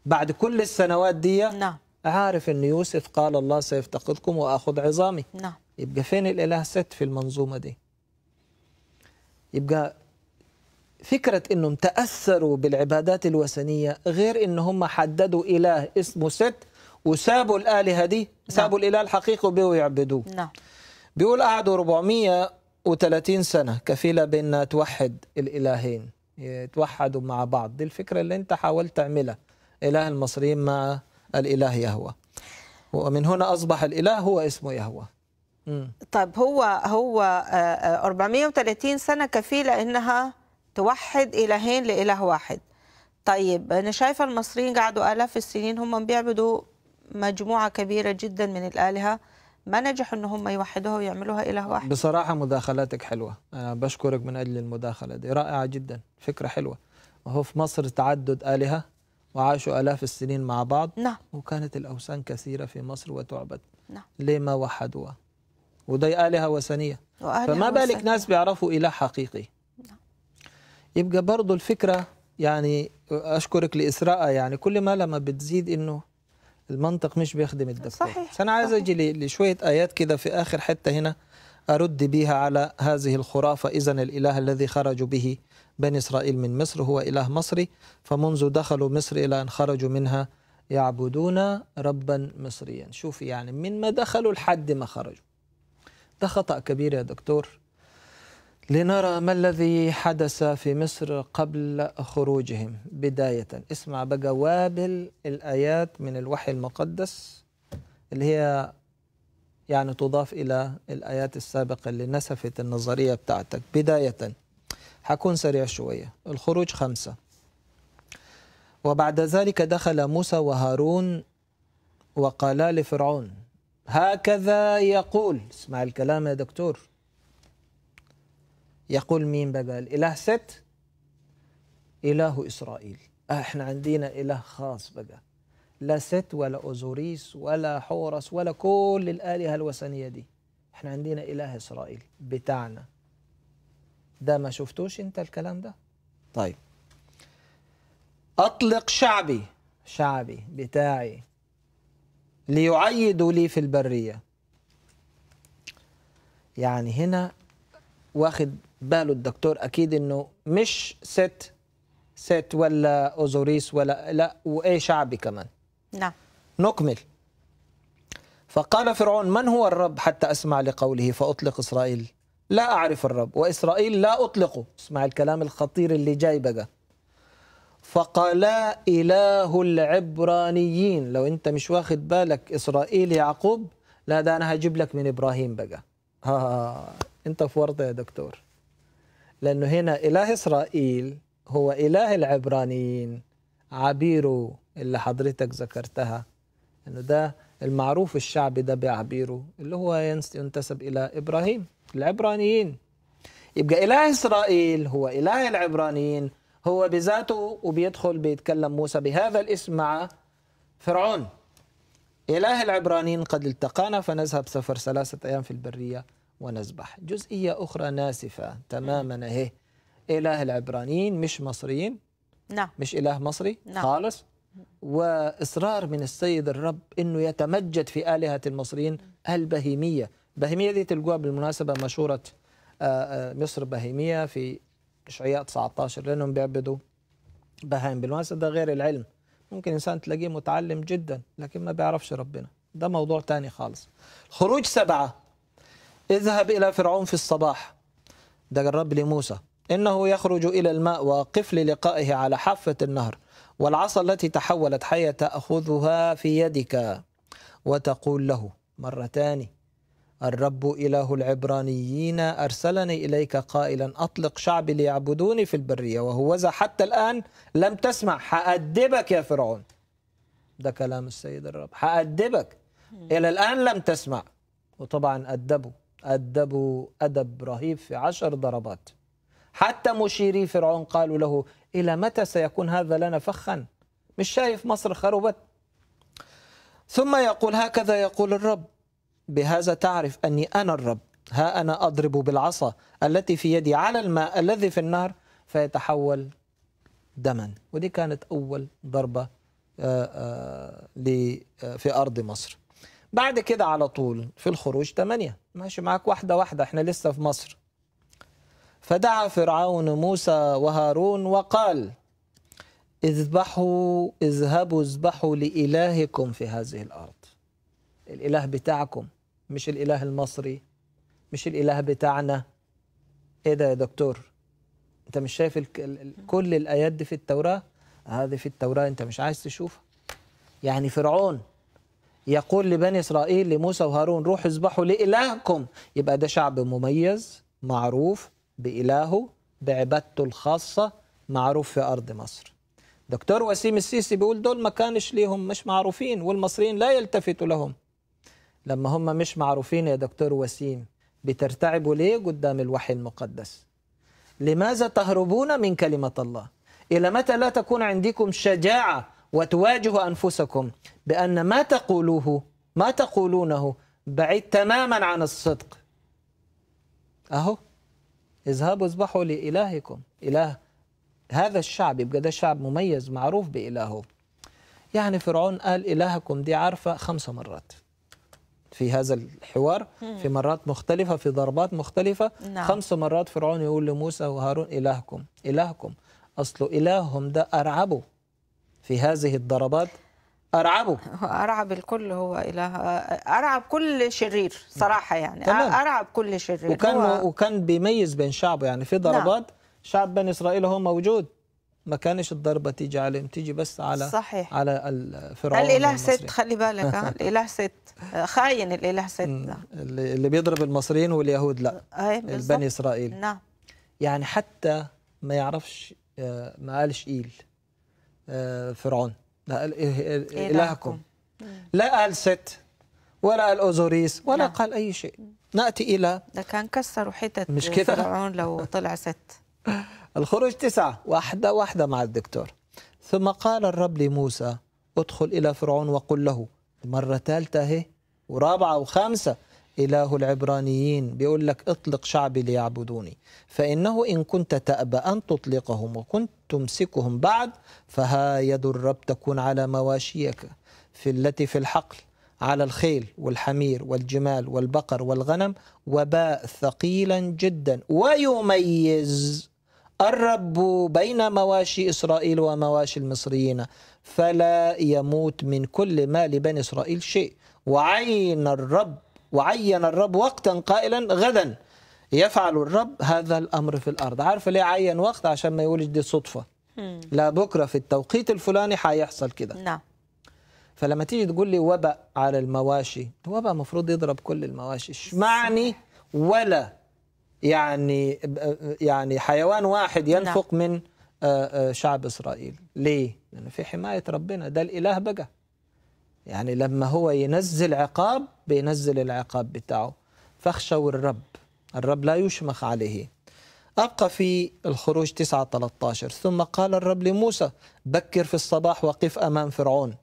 بعد كل السنوات دي نعم عارف ان يوسف قال الله سيفتقدكم واخذ عظامي نعم يبقى فين الاله ست في المنظومه دي يبقى فكرة انهم تأثروا بالعبادات الوثنية غير ان هم حددوا اله اسمه ست وسابوا الآلهة دي نعم. سابوا نعم. الاله الحقيقي وبقوا يعبدوه نعم بيقول قعدوا 430 سنة كفيلة بأن توحد الإلهين يتوحدوا مع بعض دي الفكرة اللي أنت حاولت تعملها إله المصريين مع الإله يهوى ومن هنا أصبح الإله هو اسمه يهوى طيب هو هو 430 آه، آه، سنة كفيلة إنها توحد إلهين لإله واحد طيب أنا شايفة المصريين قعدوا آلاف السنين هم بيعبدوا مجموعة كبيرة جدا من الآلهة ما نجحوا ان هم يوحدوها ويعملوها اله واحد بصراحه مداخلاتك حلوه انا بشكرك من اجل المداخله دي رائعه جدا فكره حلوه وهو في مصر تعدد الهه وعاشوا آلاف السنين مع بعض نعم وكانت الأوثان كثيرة في مصر وتعبد نعم ليه ما وحدوها ودي آلهة وثنية فما بالك ناس بيعرفوا إله حقيقي نعم يبقى برضو الفكرة يعني أشكرك لإسراء يعني كل ما لما بتزيد إنه المنطق مش بيخدم الدكتور صحيح فانا أنا عايز أجي لشوية آيات كده في آخر حتة هنا أرد بها على هذه الخرافة إذا الإله الذي خرجوا به بني إسرائيل من مصر هو إله مصري فمنذ دخلوا مصر إلى أن خرجوا منها يعبدون ربا مصريا شوف يعني من ما دخلوا لحد ما خرجوا ده خطأ كبير يا دكتور لنرى ما الذي حدث في مصر قبل خروجهم بداية اسمع وابل الآيات من الوحي المقدس اللي هي يعني تضاف إلى الآيات السابقة اللي نسفت النظرية بتاعتك بداية حكون سريع شوية الخروج خمسة وبعد ذلك دخل موسى وهارون وقالا لفرعون هكذا يقول اسمع الكلام يا دكتور يقول مين بقى الإله ست إله إسرائيل احنا عندنا إله خاص بقى لا ست ولا أوزوريس ولا حورس ولا كل الآلهة الوثنية دي احنا عندنا إله إسرائيل بتاعنا ده ما شفتوش انت الكلام ده طيب اطلق شعبي شعبي بتاعي ليعيدوا لي في البريه يعني هنا واخد باله الدكتور اكيد انه مش ست ست ولا اوزوريس ولا لا وايه شعبي كمان نعم نكمل فقال فرعون من هو الرب حتى اسمع لقوله فاطلق اسرائيل لا أعرف الرب وإسرائيل لا أطلقه اسمع الكلام الخطير اللي جاي بقى فقالا إله العبرانيين لو أنت مش واخد بالك إسرائيل يعقوب لا ده أنا هجيب لك من إبراهيم بقى آه أنت في ورطة يا دكتور لأنه هنا إله إسرائيل هو إله العبرانيين عبيره اللي حضرتك ذكرتها أنه ده المعروف الشعبي ده بعبيره اللي هو ينتسب إلى إبراهيم العبرانيين يبقى إله إسرائيل هو إله العبرانيين هو بذاته وبيدخل بيتكلم موسى بهذا الاسم مع فرعون إله العبرانيين قد التقانا فنذهب سفر ثلاثة أيام في البرية ونذبح جزئية أخرى ناسفة تماما أهي إله العبرانيين مش مصريين نعم مش إله مصري نعم. خالص واصرار من السيد الرب انه يتمجد في الهه المصريين البهيميه بهيميه دي تلقوها بالمناسبه مشوره آه، آه، مصر بهيميه في اشعياء 19 لانهم بيعبدوا بهائم بالمناسبه ده غير العلم ممكن انسان تلاقيه متعلم جدا لكن ما بيعرفش ربنا ده موضوع تاني خالص خروج سبعة اذهب إلى فرعون في الصباح ده الرب لموسى إنه يخرج إلى الماء وقف للقائه على حافة النهر والعصا التي تحولت حية تأخذها في يدك وتقول له مرة الرب إله العبرانيين أرسلني إليك قائلا أطلق شعبي ليعبدوني في البرية وهوذا حتى الآن لم تسمع حأدبك يا فرعون ده كلام السيد الرب حأدبك إلى الآن لم تسمع وطبعا أدبوا أدبوا أدب رهيب في عشر ضربات حتى مشيري فرعون قالوا له إلى متى سيكون هذا لنا فخا مش شايف مصر خربت ثم يقول هكذا يقول الرب بهذا تعرف أني أنا الرب ها أنا أضرب بالعصا التي في يدي على الماء الذي في النهر فيتحول دما ودي كانت أول ضربة آه، آه، آه، في أرض مصر بعد كده على طول في الخروج ثمانية ماشي معاك واحدة واحدة احنا لسه في مصر فدعا فرعون موسى وهارون وقال اذبحوا اذهبوا اذبحوا لإلهكم في هذه الأرض الإله بتاعكم مش الإله المصري مش الإله بتاعنا إيه ده يا دكتور أنت مش شايف كل الآيات دي في التوراة هذه في التوراة أنت مش عايز تشوفها يعني فرعون يقول لبني إسرائيل لموسى وهارون روحوا اذبحوا لإلهكم يبقى ده شعب مميز معروف بإلهه بعبادته الخاصة معروف في أرض مصر دكتور وسيم السيسي بيقول دول ما كانش ليهم مش معروفين والمصريين لا يلتفتوا لهم لما هم مش معروفين يا دكتور وسيم بترتعبوا ليه قدام الوحي المقدس لماذا تهربون من كلمة الله إلى متى لا تكون عندكم شجاعة وتواجه أنفسكم بأن ما تقولوه ما تقولونه بعيد تماما عن الصدق أهو اذهبوا اذبحوا لإلهكم إله هذا الشعب يبقى ده شعب مميز معروف بإلهه يعني فرعون قال إلهكم دي عارفة خمس مرات في هذا الحوار في مرات مختلفة في ضربات مختلفة نعم. خمس مرات فرعون يقول لموسى وهارون إلهكم إلهكم أصل إلههم ده أرعبه في هذه الضربات أرعبه أرعب الكل هو إله أرعب كل شرير صراحة يعني تمام. أرعب كل شرير وكان هو... وكان بيميز بين شعبه يعني في نعم. ضربات نعم. شعب بني إسرائيل هو موجود ما كانش الضربة تيجي عليهم تيجي بس على صحيح. على الفرعون الإله ست خلي بالك الإله ست خاين الإله ست اللي بيضرب المصريين واليهود لا بني إسرائيل نعم يعني حتى ما يعرفش آه، ما قالش إيل آه، فرعون لا إيه، إيه، إيه، إلهكم لا قال ست ولا قال أوزوريس ولا لا. نعم. قال أي شيء نأتي إلى ده كان كسروا حتت مش كده فرعون لو طلع ست الخروج تسعة واحدة واحدة مع الدكتور ثم قال الرب لموسى ادخل إلى فرعون وقل له مرة ثالثة اهي ورابعة وخامسة إله العبرانيين بيقول لك اطلق شعبي ليعبدوني فإنه إن كنت تأبى أن تطلقهم وكنت تمسكهم بعد فها يد الرب تكون على مواشيك في التي في الحقل على الخيل والحمير والجمال والبقر والغنم وباء ثقيلا جدا ويميز الرب بين مواشي إسرائيل ومواشي المصريين فلا يموت من كل ما لبني إسرائيل شيء وعين الرب وعين الرب وقتا قائلا غدا يفعل الرب هذا الامر في الارض عارف ليه عين وقت عشان ما يقولش دي صدفه لا بكره في التوقيت الفلاني هيحصل كده نعم فلما تيجي تقول لي وباء على المواشي وباء المفروض يضرب كل المواشي اشمعني ولا يعني يعني حيوان واحد ينفق نعم. من آه، آه، شعب اسرائيل ليه لانه يعني في حمايه ربنا ده الاله بقى يعني لما هو ينزل عقاب بينزل العقاب بتاعه فاخشوا الرب الرب لا يشمخ عليه أبقى في الخروج 9 13 ثم قال الرب لموسى بكر في الصباح وقف أمام فرعون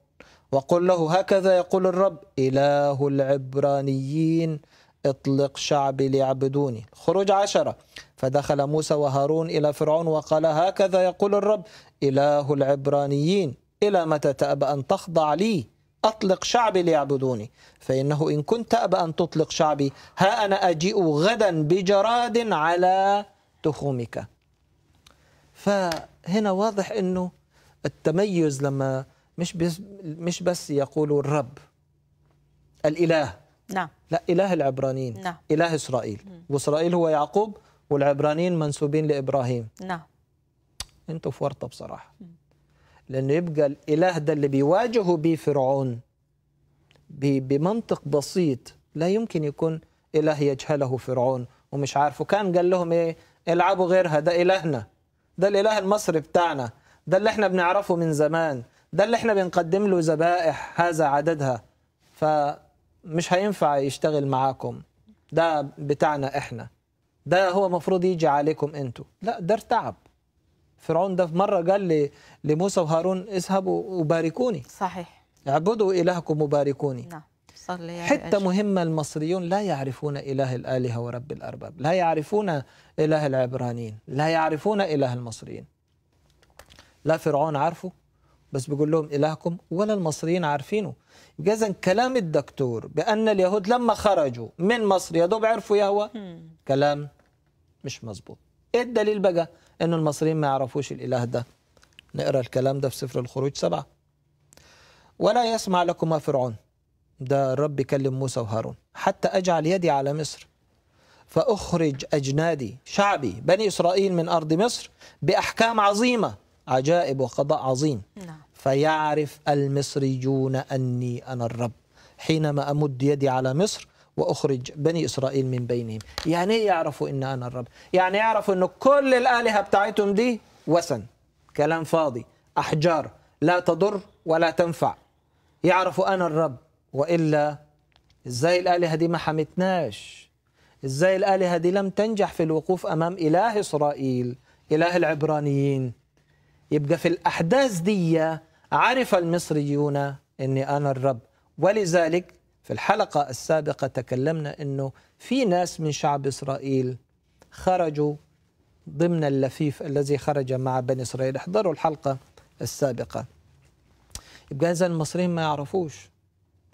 وقل له هكذا يقول الرب إله العبرانيين اطلق شعبي ليعبدوني خروج عشرة فدخل موسى وهارون إلى فرعون وقال هكذا يقول الرب إله العبرانيين إلى متى تأبى أن تخضع لي أطلق شعبي ليعبدوني فإنه إن كنت أبى أن تطلق شعبي ها أنا أجيء غدا بجراد على تخومك فهنا واضح أنه التميز لما مش بس, مش بس يقولوا الرب الإله نعم لا إله العبرانيين نعم. إله إسرائيل وإسرائيل هو يعقوب والعبرانيين منسوبين لإبراهيم نعم أنتوا في ورطة بصراحة م. لأنه يبقى الإله ده اللي بيواجهه به فرعون بمنطق بسيط لا يمكن يكون إله يجهله فرعون ومش عارفه كان قال لهم إيه العبوا غيرها ده إلهنا ده الإله المصري بتاعنا ده اللي احنا بنعرفه من زمان ده اللي احنا بنقدم له ذبائح هذا عددها فمش هينفع يشتغل معاكم ده بتاعنا احنا ده هو مفروض يجي عليكم انتوا لا ده ارتعب فرعون ده في مرة قال لموسى وهارون اذهبوا وباركوني صحيح اعبدوا إلهكم وباركوني نعم صلي حتة مهمة المصريون لا يعرفون إله الآلهة ورب الأرباب لا يعرفون إله العبرانيين لا يعرفون إله المصريين لا فرعون عارفه بس بيقول لهم إلهكم ولا المصريين عارفينه جزا كلام الدكتور بأن اليهود لما خرجوا من مصر يا دوب عرفوا يهوى كلام مش مظبوط إيه الدليل بقى انه المصريين ما يعرفوش الاله ده نقرا الكلام ده في سفر الخروج سبعة ولا يسمع لكما فرعون ده الرب كلم موسى وهارون حتى اجعل يدي على مصر فاخرج اجنادي شعبي بني اسرائيل من ارض مصر باحكام عظيمه عجائب وقضاء عظيم نعم. فيعرف المصريون اني انا الرب حينما امد يدي على مصر وأخرج بني إسرائيل من بينهم يعني إيه يعرفوا إن أنا الرب يعني يعرفوا إن كل الآلهة بتاعتهم دي وثن كلام فاضي أحجار لا تضر ولا تنفع يعرفوا أنا الرب وإلا إزاي الآلهة دي ما حمتناش إزاي الآلهة دي لم تنجح في الوقوف أمام إله إسرائيل إله العبرانيين يبقى في الأحداث دي عرف المصريون أني أنا الرب ولذلك في الحلقة السابقة تكلمنا أنه في ناس من شعب إسرائيل خرجوا ضمن اللفيف الذي خرج مع بني إسرائيل احضروا الحلقة السابقة يبقى إذا المصريين ما يعرفوش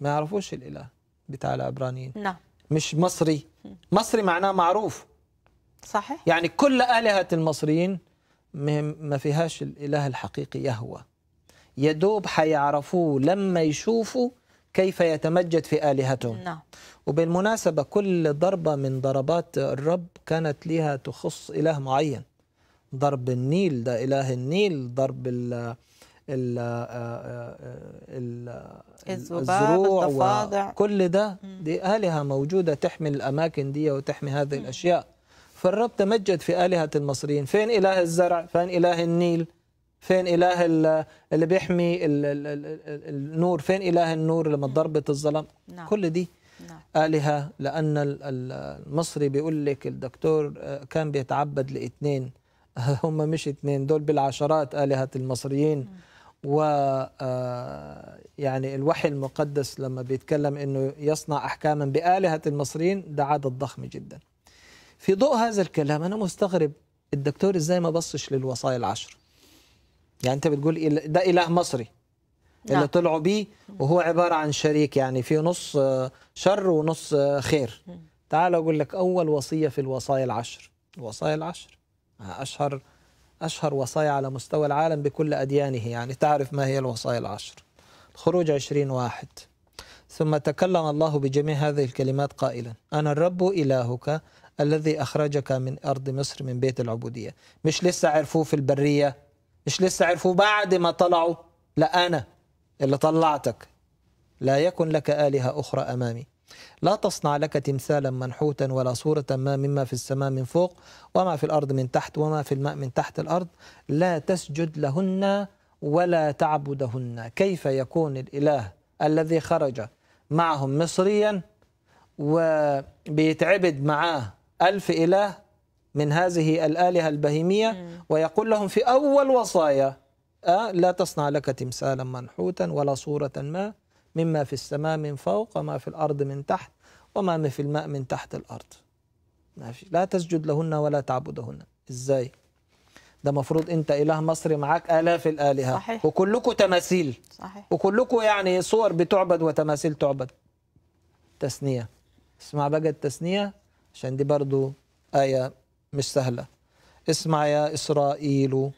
ما يعرفوش الإله بتاع العبرانيين نعم مش مصري مصري معناه معروف صحيح يعني كل آلهة المصريين ما فيهاش الإله الحقيقي يهوى يدوب حيعرفوه لما يشوفوا كيف يتمجد في آلهتهم نعم. وبالمناسبة كل ضربة من ضربات الرب كانت لها تخص إله معين ضرب النيل ده إله النيل ضرب ال ال آه، آه، الزروع كل ده دي آلهة موجودة تحمي الأماكن دي وتحمي هذه الأشياء فالرب تمجد في آلهة المصريين فين إله الزرع فين إله النيل فين إله اللي بيحمي النور فين إله النور لما ضربت الظلام نعم. كل دي نعم. آلهة لأن المصري بيقول لك الدكتور آه، كان بيتعبد لاثنين هم مش اثنين دول بالعشرات آلهة المصريين و آه، يعني الوحي المقدس لما بيتكلم انه يصنع احكاما بآلهة المصريين ده عدد ضخم جدا. في ضوء هذا الكلام انا مستغرب الدكتور ازاي ما بصش للوصايا العشر يعني انت بتقول ده اله مصري اللي نعم. طلعوا بيه وهو عباره عن شريك يعني في نص آه، شر ونص آه، خير تعال اقول لك اول وصيه في الوصايا العشر الوصايا العشر آه، اشهر اشهر وصايا على مستوى العالم بكل اديانه يعني تعرف ما هي الوصايا العشر خروج عشرين واحد ثم تكلم الله بجميع هذه الكلمات قائلا انا الرب الهك الذي اخرجك من ارض مصر من بيت العبوديه مش لسه عرفوه في البريه مش لسه عرفوا بعد ما طلعوا لا أنا اللي طلعتك لا يكن لك آلهة أخرى أمامي لا تصنع لك تمثالا منحوتا ولا صورة ما مما في السماء من فوق وما في الأرض من تحت وما في الماء من تحت الأرض لا تسجد لهن ولا تعبدهن كيف يكون الإله الذي خرج معهم مصريا وبيتعبد معاه ألف إله من هذه الآلهة البهيمية ويقول لهم في أول وصايا أه لا تصنع لك تمثالا منحوتا ولا صورة ما مما في السماء من فوق وما في الأرض من تحت وما في الماء من تحت الأرض ماشي لا تسجد لهن ولا تعبدهن إزاي ده مفروض أنت إله مصري معاك آلاف الآلهة صحيح. وكلكم تماثيل صحيح. وكلكم يعني صور بتعبد وتماثيل تعبد تسنية اسمع بقى التسنية عشان دي برضو آية مش سهلة اسمع يا إسرائيل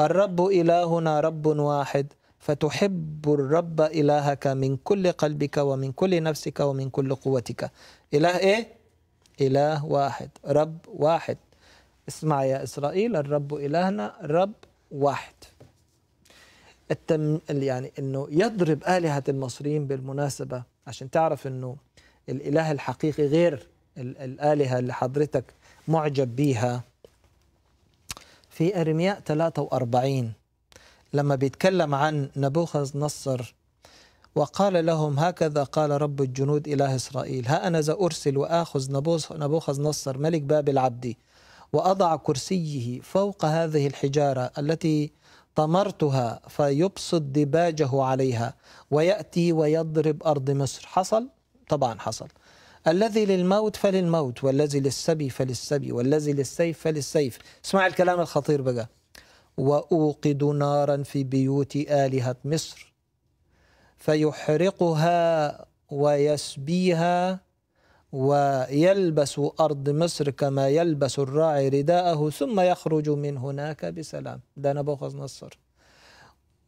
الرب إلهنا رب واحد فتحب الرب إلهك من كل قلبك ومن كل نفسك ومن كل قوتك إله إيه؟ إله واحد رب واحد اسمع يا إسرائيل الرب إلهنا رب واحد التم يعني انه يضرب آلهة المصريين بالمناسبة عشان تعرف انه الإله الحقيقي غير الآلهة اللي حضرتك معجب بيها في أرمياء 43 لما بيتكلم عن نبوخذ نصر وقال لهم هكذا قال رب الجنود إله إسرائيل ها أنا ذا أرسل وآخذ نبوخذ نصر ملك بابل عبدي وأضع كرسيه فوق هذه الحجارة التي طمرتها فيبسط دباجه عليها ويأتي ويضرب أرض مصر حصل؟ طبعا حصل الذي للموت فللموت والذي للسبي فللسبي والذي للسيف فللسيف اسمع الكلام الخطير بقى وأوقد نارا في بيوت آلهة مصر فيحرقها ويسبيها ويلبس أرض مصر كما يلبس الراعي رداءه ثم يخرج من هناك بسلام ده نبوخذ نصر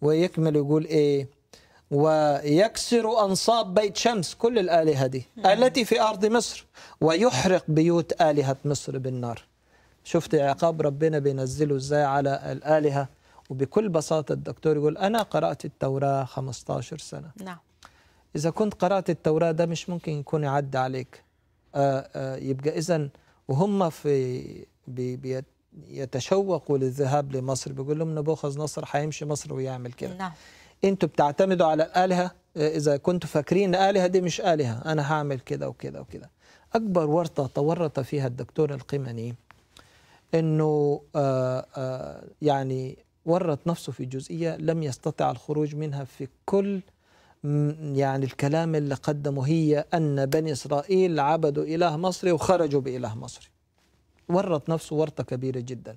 ويكمل يقول إيه ويكسر أنصاب بيت شمس كل الآلهة دي التي في أرض مصر ويحرق بيوت آلهة مصر بالنار شفت عقاب ربنا بينزله إزاي على الآلهة وبكل بساطة الدكتور يقول أنا قرأت التوراة 15 سنة نعم إذا كنت قرأت التوراة ده مش ممكن يكون يعدى عليك آه، آه، يبقى إذا وهم في بي يتشوقوا للذهاب لمصر بيقول لهم نبوخذ نصر هيمشي مصر ويعمل كده نعم انتوا بتعتمدوا على الالهه آه، اذا كنتوا فاكرين الالهه دي مش الهه انا هعمل كده وكده وكده اكبر ورطه تورط فيها الدكتور القمني انه آه، آه، يعني ورط نفسه في جزئيه لم يستطع الخروج منها في كل يعني الكلام اللي قدمه هي ان بني اسرائيل عبدوا اله مصري وخرجوا باله مصري ورط نفسه ورطه كبيره جدا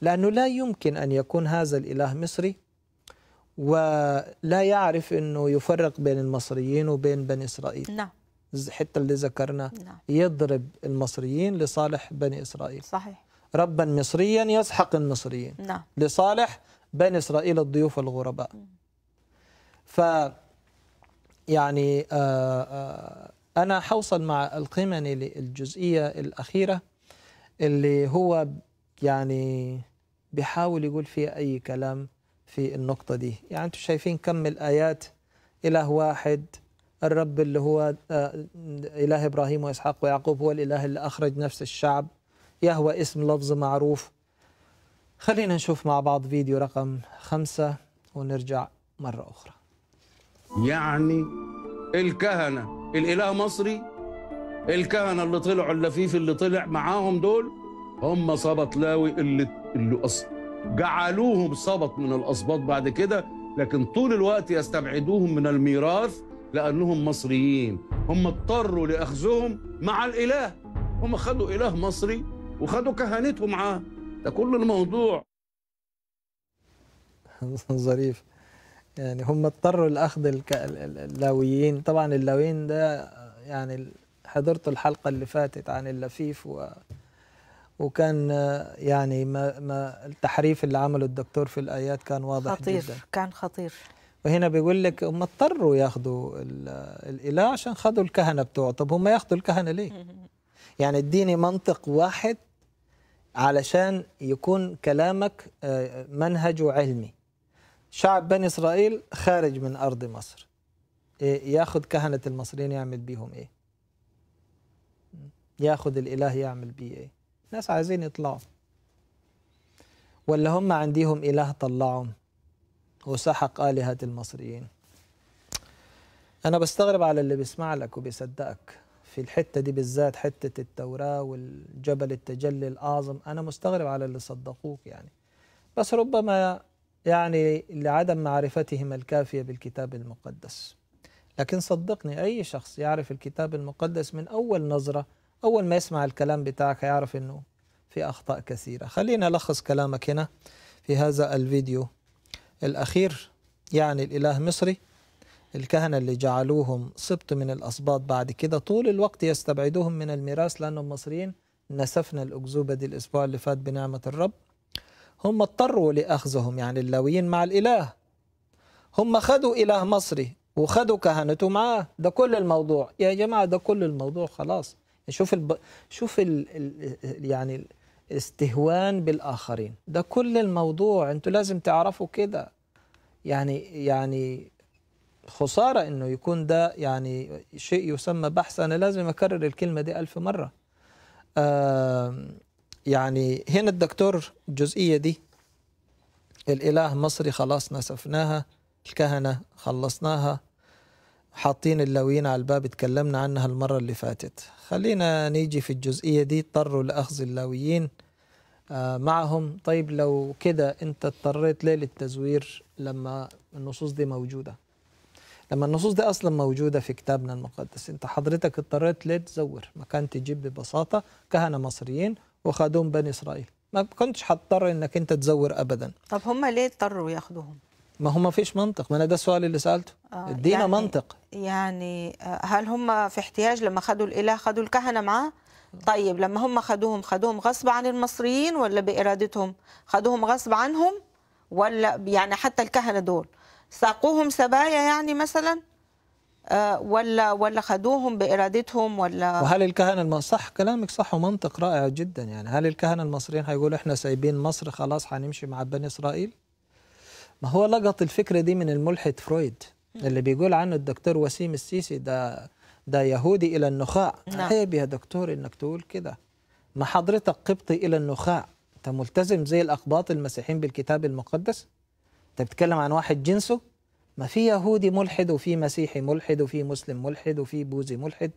لانه لا يمكن ان يكون هذا الاله مصري ولا يعرف انه يفرق بين المصريين وبين بني اسرائيل نعم حتى اللي ذكرنا نعم. يضرب المصريين لصالح بني اسرائيل صحيح ربا مصريا يسحق المصريين نعم. لصالح بني اسرائيل الضيوف الغرباء ف يعني آآ آه، آآ آه، انا حوصل مع القيمني للجزئيه الاخيره اللي هو يعني بيحاول يقول فيها اي كلام في النقطة دي يعني أنتم شايفين كم الآيات إله واحد الرب اللي هو آه، إله إبراهيم وإسحاق ويعقوب هو الإله اللي أخرج نفس الشعب يهوى اسم لفظ معروف خلينا نشوف مع بعض فيديو رقم خمسة ونرجع مرة أخرى يعني الكهنة الإله مصري الكهنة اللي طلعوا اللفيف اللي طلع معاهم دول هم صبط لاوي اللي, اللي أصل جعلوهم سبط من الأسباط بعد كده لكن طول الوقت يستبعدوهم من الميراث لأنهم مصريين هم اضطروا لأخذهم مع الإله هم خدوا إله مصري وخدوا كهنته معاه ده كل الموضوع ظريف يعني هم اضطروا لاخذ اللاويين طبعا اللاويين ده يعني حضرت الحلقه اللي فاتت عن اللفيف و وكان يعني ما, ما التحريف اللي عمله الدكتور في الايات كان واضح خطير جدا كان خطير وهنا بيقول لك هم اضطروا ياخذوا الاله عشان خذوا الكهنه بتوعه طب هم ياخذوا الكهنه ليه يعني اديني منطق واحد علشان يكون كلامك آه، منهجه علمي شعب بني اسرائيل خارج من ارض مصر إيه، ياخذ كهنه المصريين يعمل بيهم ايه ياخذ الاله يعمل بيه ايه ناس عايزين يطلعوا ولا هم عنديهم إله طلعهم وسحق آلهة المصريين أنا بستغرب على اللي بيسمع لك وبيصدقك في الحتة دي بالذات حتة التوراة والجبل التجلي الأعظم أنا مستغرب على اللي صدقوك يعني بس ربما يعني لعدم معرفتهم الكافية بالكتاب المقدس لكن صدقني أي شخص يعرف الكتاب المقدس من أول نظرة أول ما يسمع الكلام بتاعك هيعرف إنه في أخطاء كثيرة خلينا ألخص كلامك هنا في هذا الفيديو الأخير يعني الإله مصري الكهنة اللي جعلوهم سبط من الأسباط بعد كده طول الوقت يستبعدوهم من الميراث لأنهم مصريين نسفنا الأكذوبة دي الأسبوع اللي فات بنعمة الرب هم اضطروا لأخذهم يعني اللاويين مع الإله هم خدوا إله مصري وخدوا كهنته معاه ده كل الموضوع يا جماعة ده كل الموضوع خلاص شوف الب... شوف ال... ال... يعني الاستهوان بالاخرين ده كل الموضوع انتوا لازم تعرفوا كده يعني يعني خساره انه يكون ده يعني شيء يسمى بحث انا لازم اكرر الكلمه دي ألف مره آه يعني هنا الدكتور الجزئيه دي الاله مصري خلاص نسفناها الكهنه خلصناها حاطين اللوين على الباب اتكلمنا عنها المرة اللي فاتت خلينا نيجي في الجزئية دي اضطروا لأخذ اللاويين آه، معهم طيب لو كده انت اضطريت ليه للتزوير لما النصوص دي موجودة لما النصوص دي أصلا موجودة في كتابنا المقدس انت حضرتك اضطريت ليه تزور ما كان تجيب ببساطة كهنة مصريين وخادون بني إسرائيل ما كنتش هتضطر انك انت تزور ابدا طب هم ليه اضطروا ياخدوهم ما هو ما فيش منطق ما انا ده السؤال اللي سالته آه، ادينا يعني منطق يعني آه، هل هم في احتياج لما خدوا الاله خدوا الكهنه معاه طيب لما هم خدوهم خدوهم غصب عن المصريين ولا بارادتهم خدوهم غصب عنهم ولا يعني حتى الكهنه دول ساقوهم سبايا يعني مثلا آه، ولا ولا خدوهم بارادتهم ولا وهل الكهنه الم... صح كلامك صح ومنطق رائع جدا يعني هل الكهنه المصريين هيقولوا احنا سايبين مصر خلاص هنمشي مع بني اسرائيل ما هو لقط الفكره دي من الملحد فرويد اللي بيقول عنه الدكتور وسيم السيسي ده ده يهودي الى النخاع نعم. عيب يا دكتور انك تقول كده ما حضرتك قبطي الى النخاع انت ملتزم زي الاقباط المسيحيين بالكتاب المقدس انت بتتكلم عن واحد جنسه ما في يهودي ملحد وفي مسيحي ملحد وفي مسلم ملحد وفي بوذي ملحد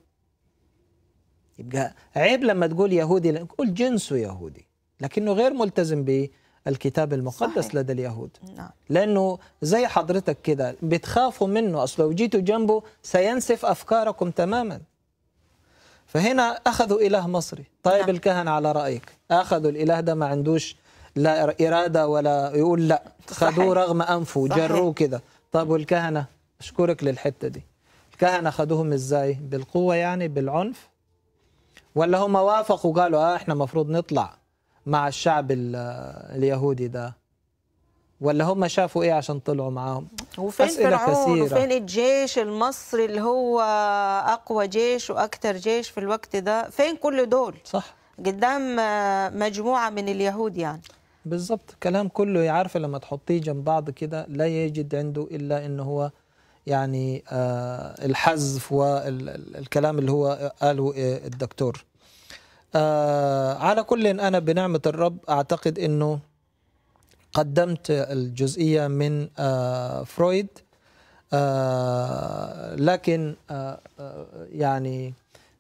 يبقى عيب لما تقول يهودي قول جنسه يهودي لكنه غير ملتزم بيه الكتاب المقدس صحيح. لدى اليهود نعم. لأنه زي حضرتك كده بتخافوا منه أصل لو جيتوا جنبه سينسف أفكاركم تماما فهنا أخذوا إله مصري طيب نعم. الكهنة على رأيك أخذوا الإله ده ما عندوش لا إرادة ولا يقول لا خدوه رغم أنفه جروه كده طب والكهنة أشكرك للحتة دي الكهنة خدوهم إزاي بالقوة يعني بالعنف ولا هم وافقوا قالوا آه إحنا مفروض نطلع مع الشعب اليهودي ده ولا هم شافوا ايه عشان طلعوا معاهم وفين فرعون وفين الجيش المصري اللي هو اقوى جيش واكثر جيش في الوقت ده فين كل دول صح قدام آه، مجموعه من اليهود يعني بالظبط كلام كله عارفه لما تحطيه جنب بعض كده لا يجد عنده الا ان هو يعني آه، الحذف والكلام اللي هو قاله آه، الدكتور آه على كل إن أنا بنعمة الرب أعتقد أنه قدمت الجزئية من آه فرويد آه لكن آه, آه، يعني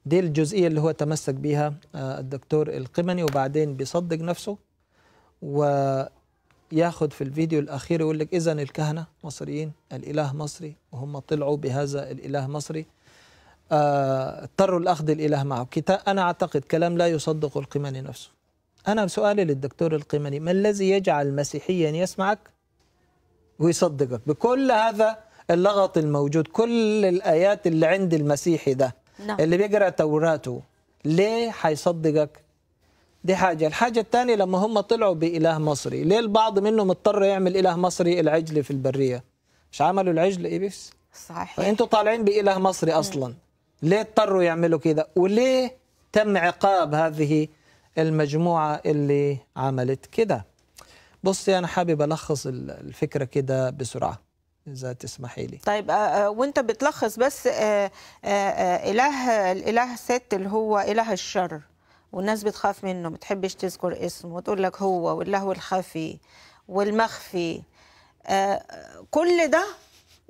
دي الجزئية اللي هو تمسك بها آه، الدكتور القمني وبعدين بيصدق نفسه وياخد في الفيديو الأخير يقول لك إذا الكهنة مصريين الإله مصري وهم طلعوا بهذا الإله مصري آه، اضطروا لاخذ الاله معه انا اعتقد كلام لا يصدق القمني نفسه انا سؤالي للدكتور القمني ما الذي يجعل مسيحيا يسمعك ويصدقك بكل هذا اللغط الموجود كل الايات اللي عند المسيحي ده نعم. اللي بيقرا توراته ليه حيصدقك دي حاجه الحاجه الثانيه لما هم طلعوا باله مصري ليه البعض منهم اضطر يعمل اله مصري العجل في البريه مش عملوا العجل ايبس صحيح فانتوا طالعين باله مصري اصلا م. ليه اضطروا يعملوا كده وليه تم عقاب هذه المجموعة اللي عملت كده بصي أنا حابب ألخص الفكرة كده بسرعة إذا تسمحي لي طيب آه، آه، وأنت بتلخص بس آه، إله الإله ست اللي هو إله الشر والناس بتخاف منه ما بتحبش تذكر اسمه وتقول لك هو والله الخفي والمخفي كل ده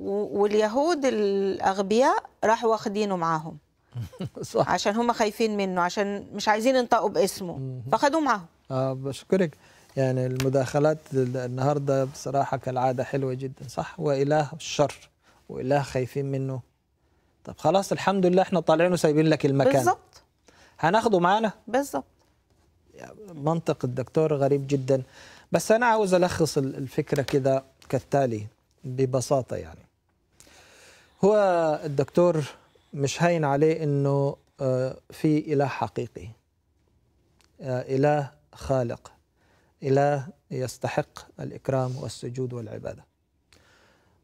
واليهود الاغبياء راحوا واخدينه معاهم صح عشان هم خايفين منه عشان مش عايزين ينطقوا باسمه فاخدوه معاهم اه بشكرك يعني المداخلات النهارده بصراحه كالعاده حلوه جدا صح واله الشر واله خايفين منه طب خلاص الحمد لله احنا طالعين وسايبين لك المكان بالظبط هناخده معانا بالظبط منطق الدكتور غريب جدا بس انا عاوز الخص الفكره كده كالتالي ببساطه يعني هو الدكتور مش هين عليه انه آه، في اله حقيقي آه، اله خالق اله يستحق الاكرام والسجود والعباده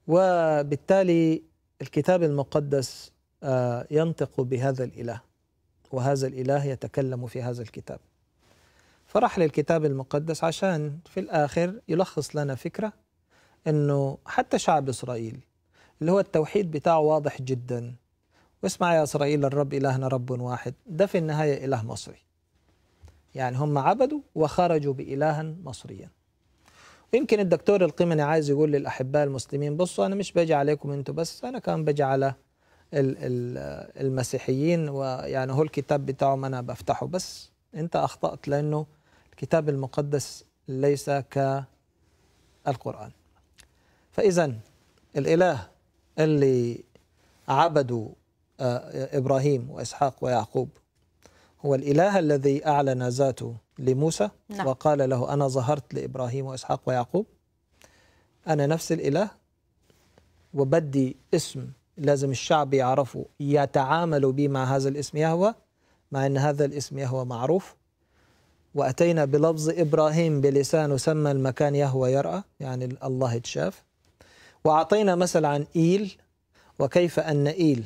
وبالتالي الكتاب المقدس آه، ينطق بهذا الاله وهذا الاله يتكلم في هذا الكتاب فراح للكتاب المقدس عشان في الاخر يلخص لنا فكره انه حتى شعب اسرائيل اللي هو التوحيد بتاعه واضح جدا واسمع يا إسرائيل الرب إلهنا رب واحد ده في النهاية إله مصري يعني هم عبدوا وخرجوا بإلها مصريا يمكن الدكتور القمني عايز يقول للأحباء المسلمين بصوا أنا مش باجي عليكم أنتوا بس أنا كمان باجي على المسيحيين ويعني هو الكتاب بتاعهم أنا بفتحه بس أنت أخطأت لأنه الكتاب المقدس ليس كالقرآن فإذا الإله اللي عبدوا آه، ابراهيم واسحاق ويعقوب هو الاله الذي اعلن ذاته لموسى نعم. وقال له انا ظهرت لابراهيم واسحاق ويعقوب انا نفس الاله وبدي اسم لازم الشعب يعرفه يتعاملوا به مع هذا الاسم يهوى مع ان هذا الاسم يهوى معروف واتينا بلفظ ابراهيم بلسان سمى المكان يهوى يرأى يعني الله اتشاف وأعطينا مثل عن إيل وكيف أن إيل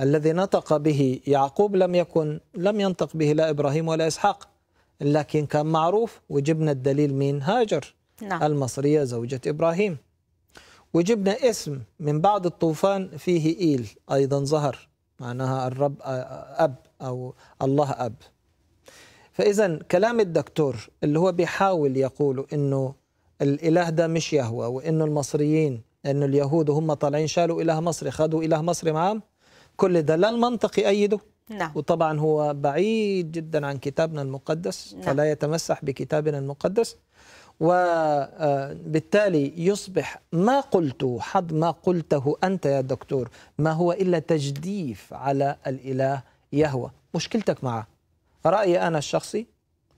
الذي نطق به يعقوب لم يكن لم ينطق به لا إبراهيم ولا إسحاق لكن كان معروف وجبنا الدليل من هاجر نعم. المصرية زوجة إبراهيم وجبنا اسم من بعد الطوفان فيه إيل أيضا ظهر معناها الرب أب أو الله أب فإذا كلام الدكتور اللي هو بيحاول يقوله إنه الإله ده مش يهوى وإنه المصريين أن اليهود هم طالعين شالوا إله مصري خدوا إله مصري معاهم كل ده لا المنطق يأيده نعم. وطبعا هو بعيد جدا عن كتابنا المقدس نعم. فلا يتمسح بكتابنا المقدس وبالتالي آه، يصبح ما قلته حد ما قلته أنت يا دكتور ما هو إلا تجديف على الإله يهوى مشكلتك معه رأيي أنا الشخصي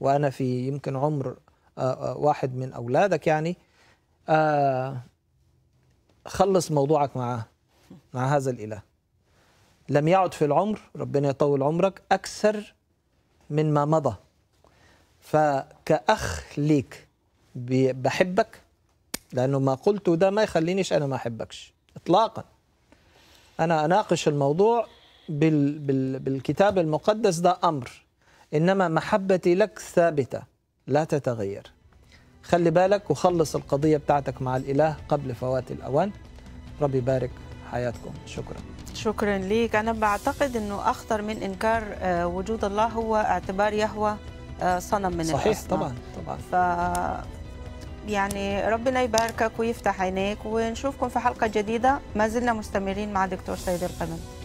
وأنا في يمكن عمر آه، آه، واحد من أولادك يعني خلص موضوعك معاه مع هذا الإله لم يعد في العمر ربنا يطول عمرك أكثر من ما مضى فكأخ ليك بحبك لأنه ما قلته ده ما يخلينيش أنا ما أحبكش إطلاقا أنا أناقش الموضوع بال بال بالكتاب المقدس ده أمر إنما محبتي لك ثابتة لا تتغير خلي بالك وخلص القضية بتاعتك مع الإله قبل فوات الأوان ربي يبارك حياتكم شكرا شكرا ليك أنا بعتقد أنه أخطر من إنكار آه، وجود الله هو اعتبار يهوى آه، صنم من صحيح الأصنام طبعا طبعا ف... يعني ربنا يباركك ويفتح عينيك ونشوفكم في حلقة جديدة ما زلنا مستمرين مع دكتور سيد القمم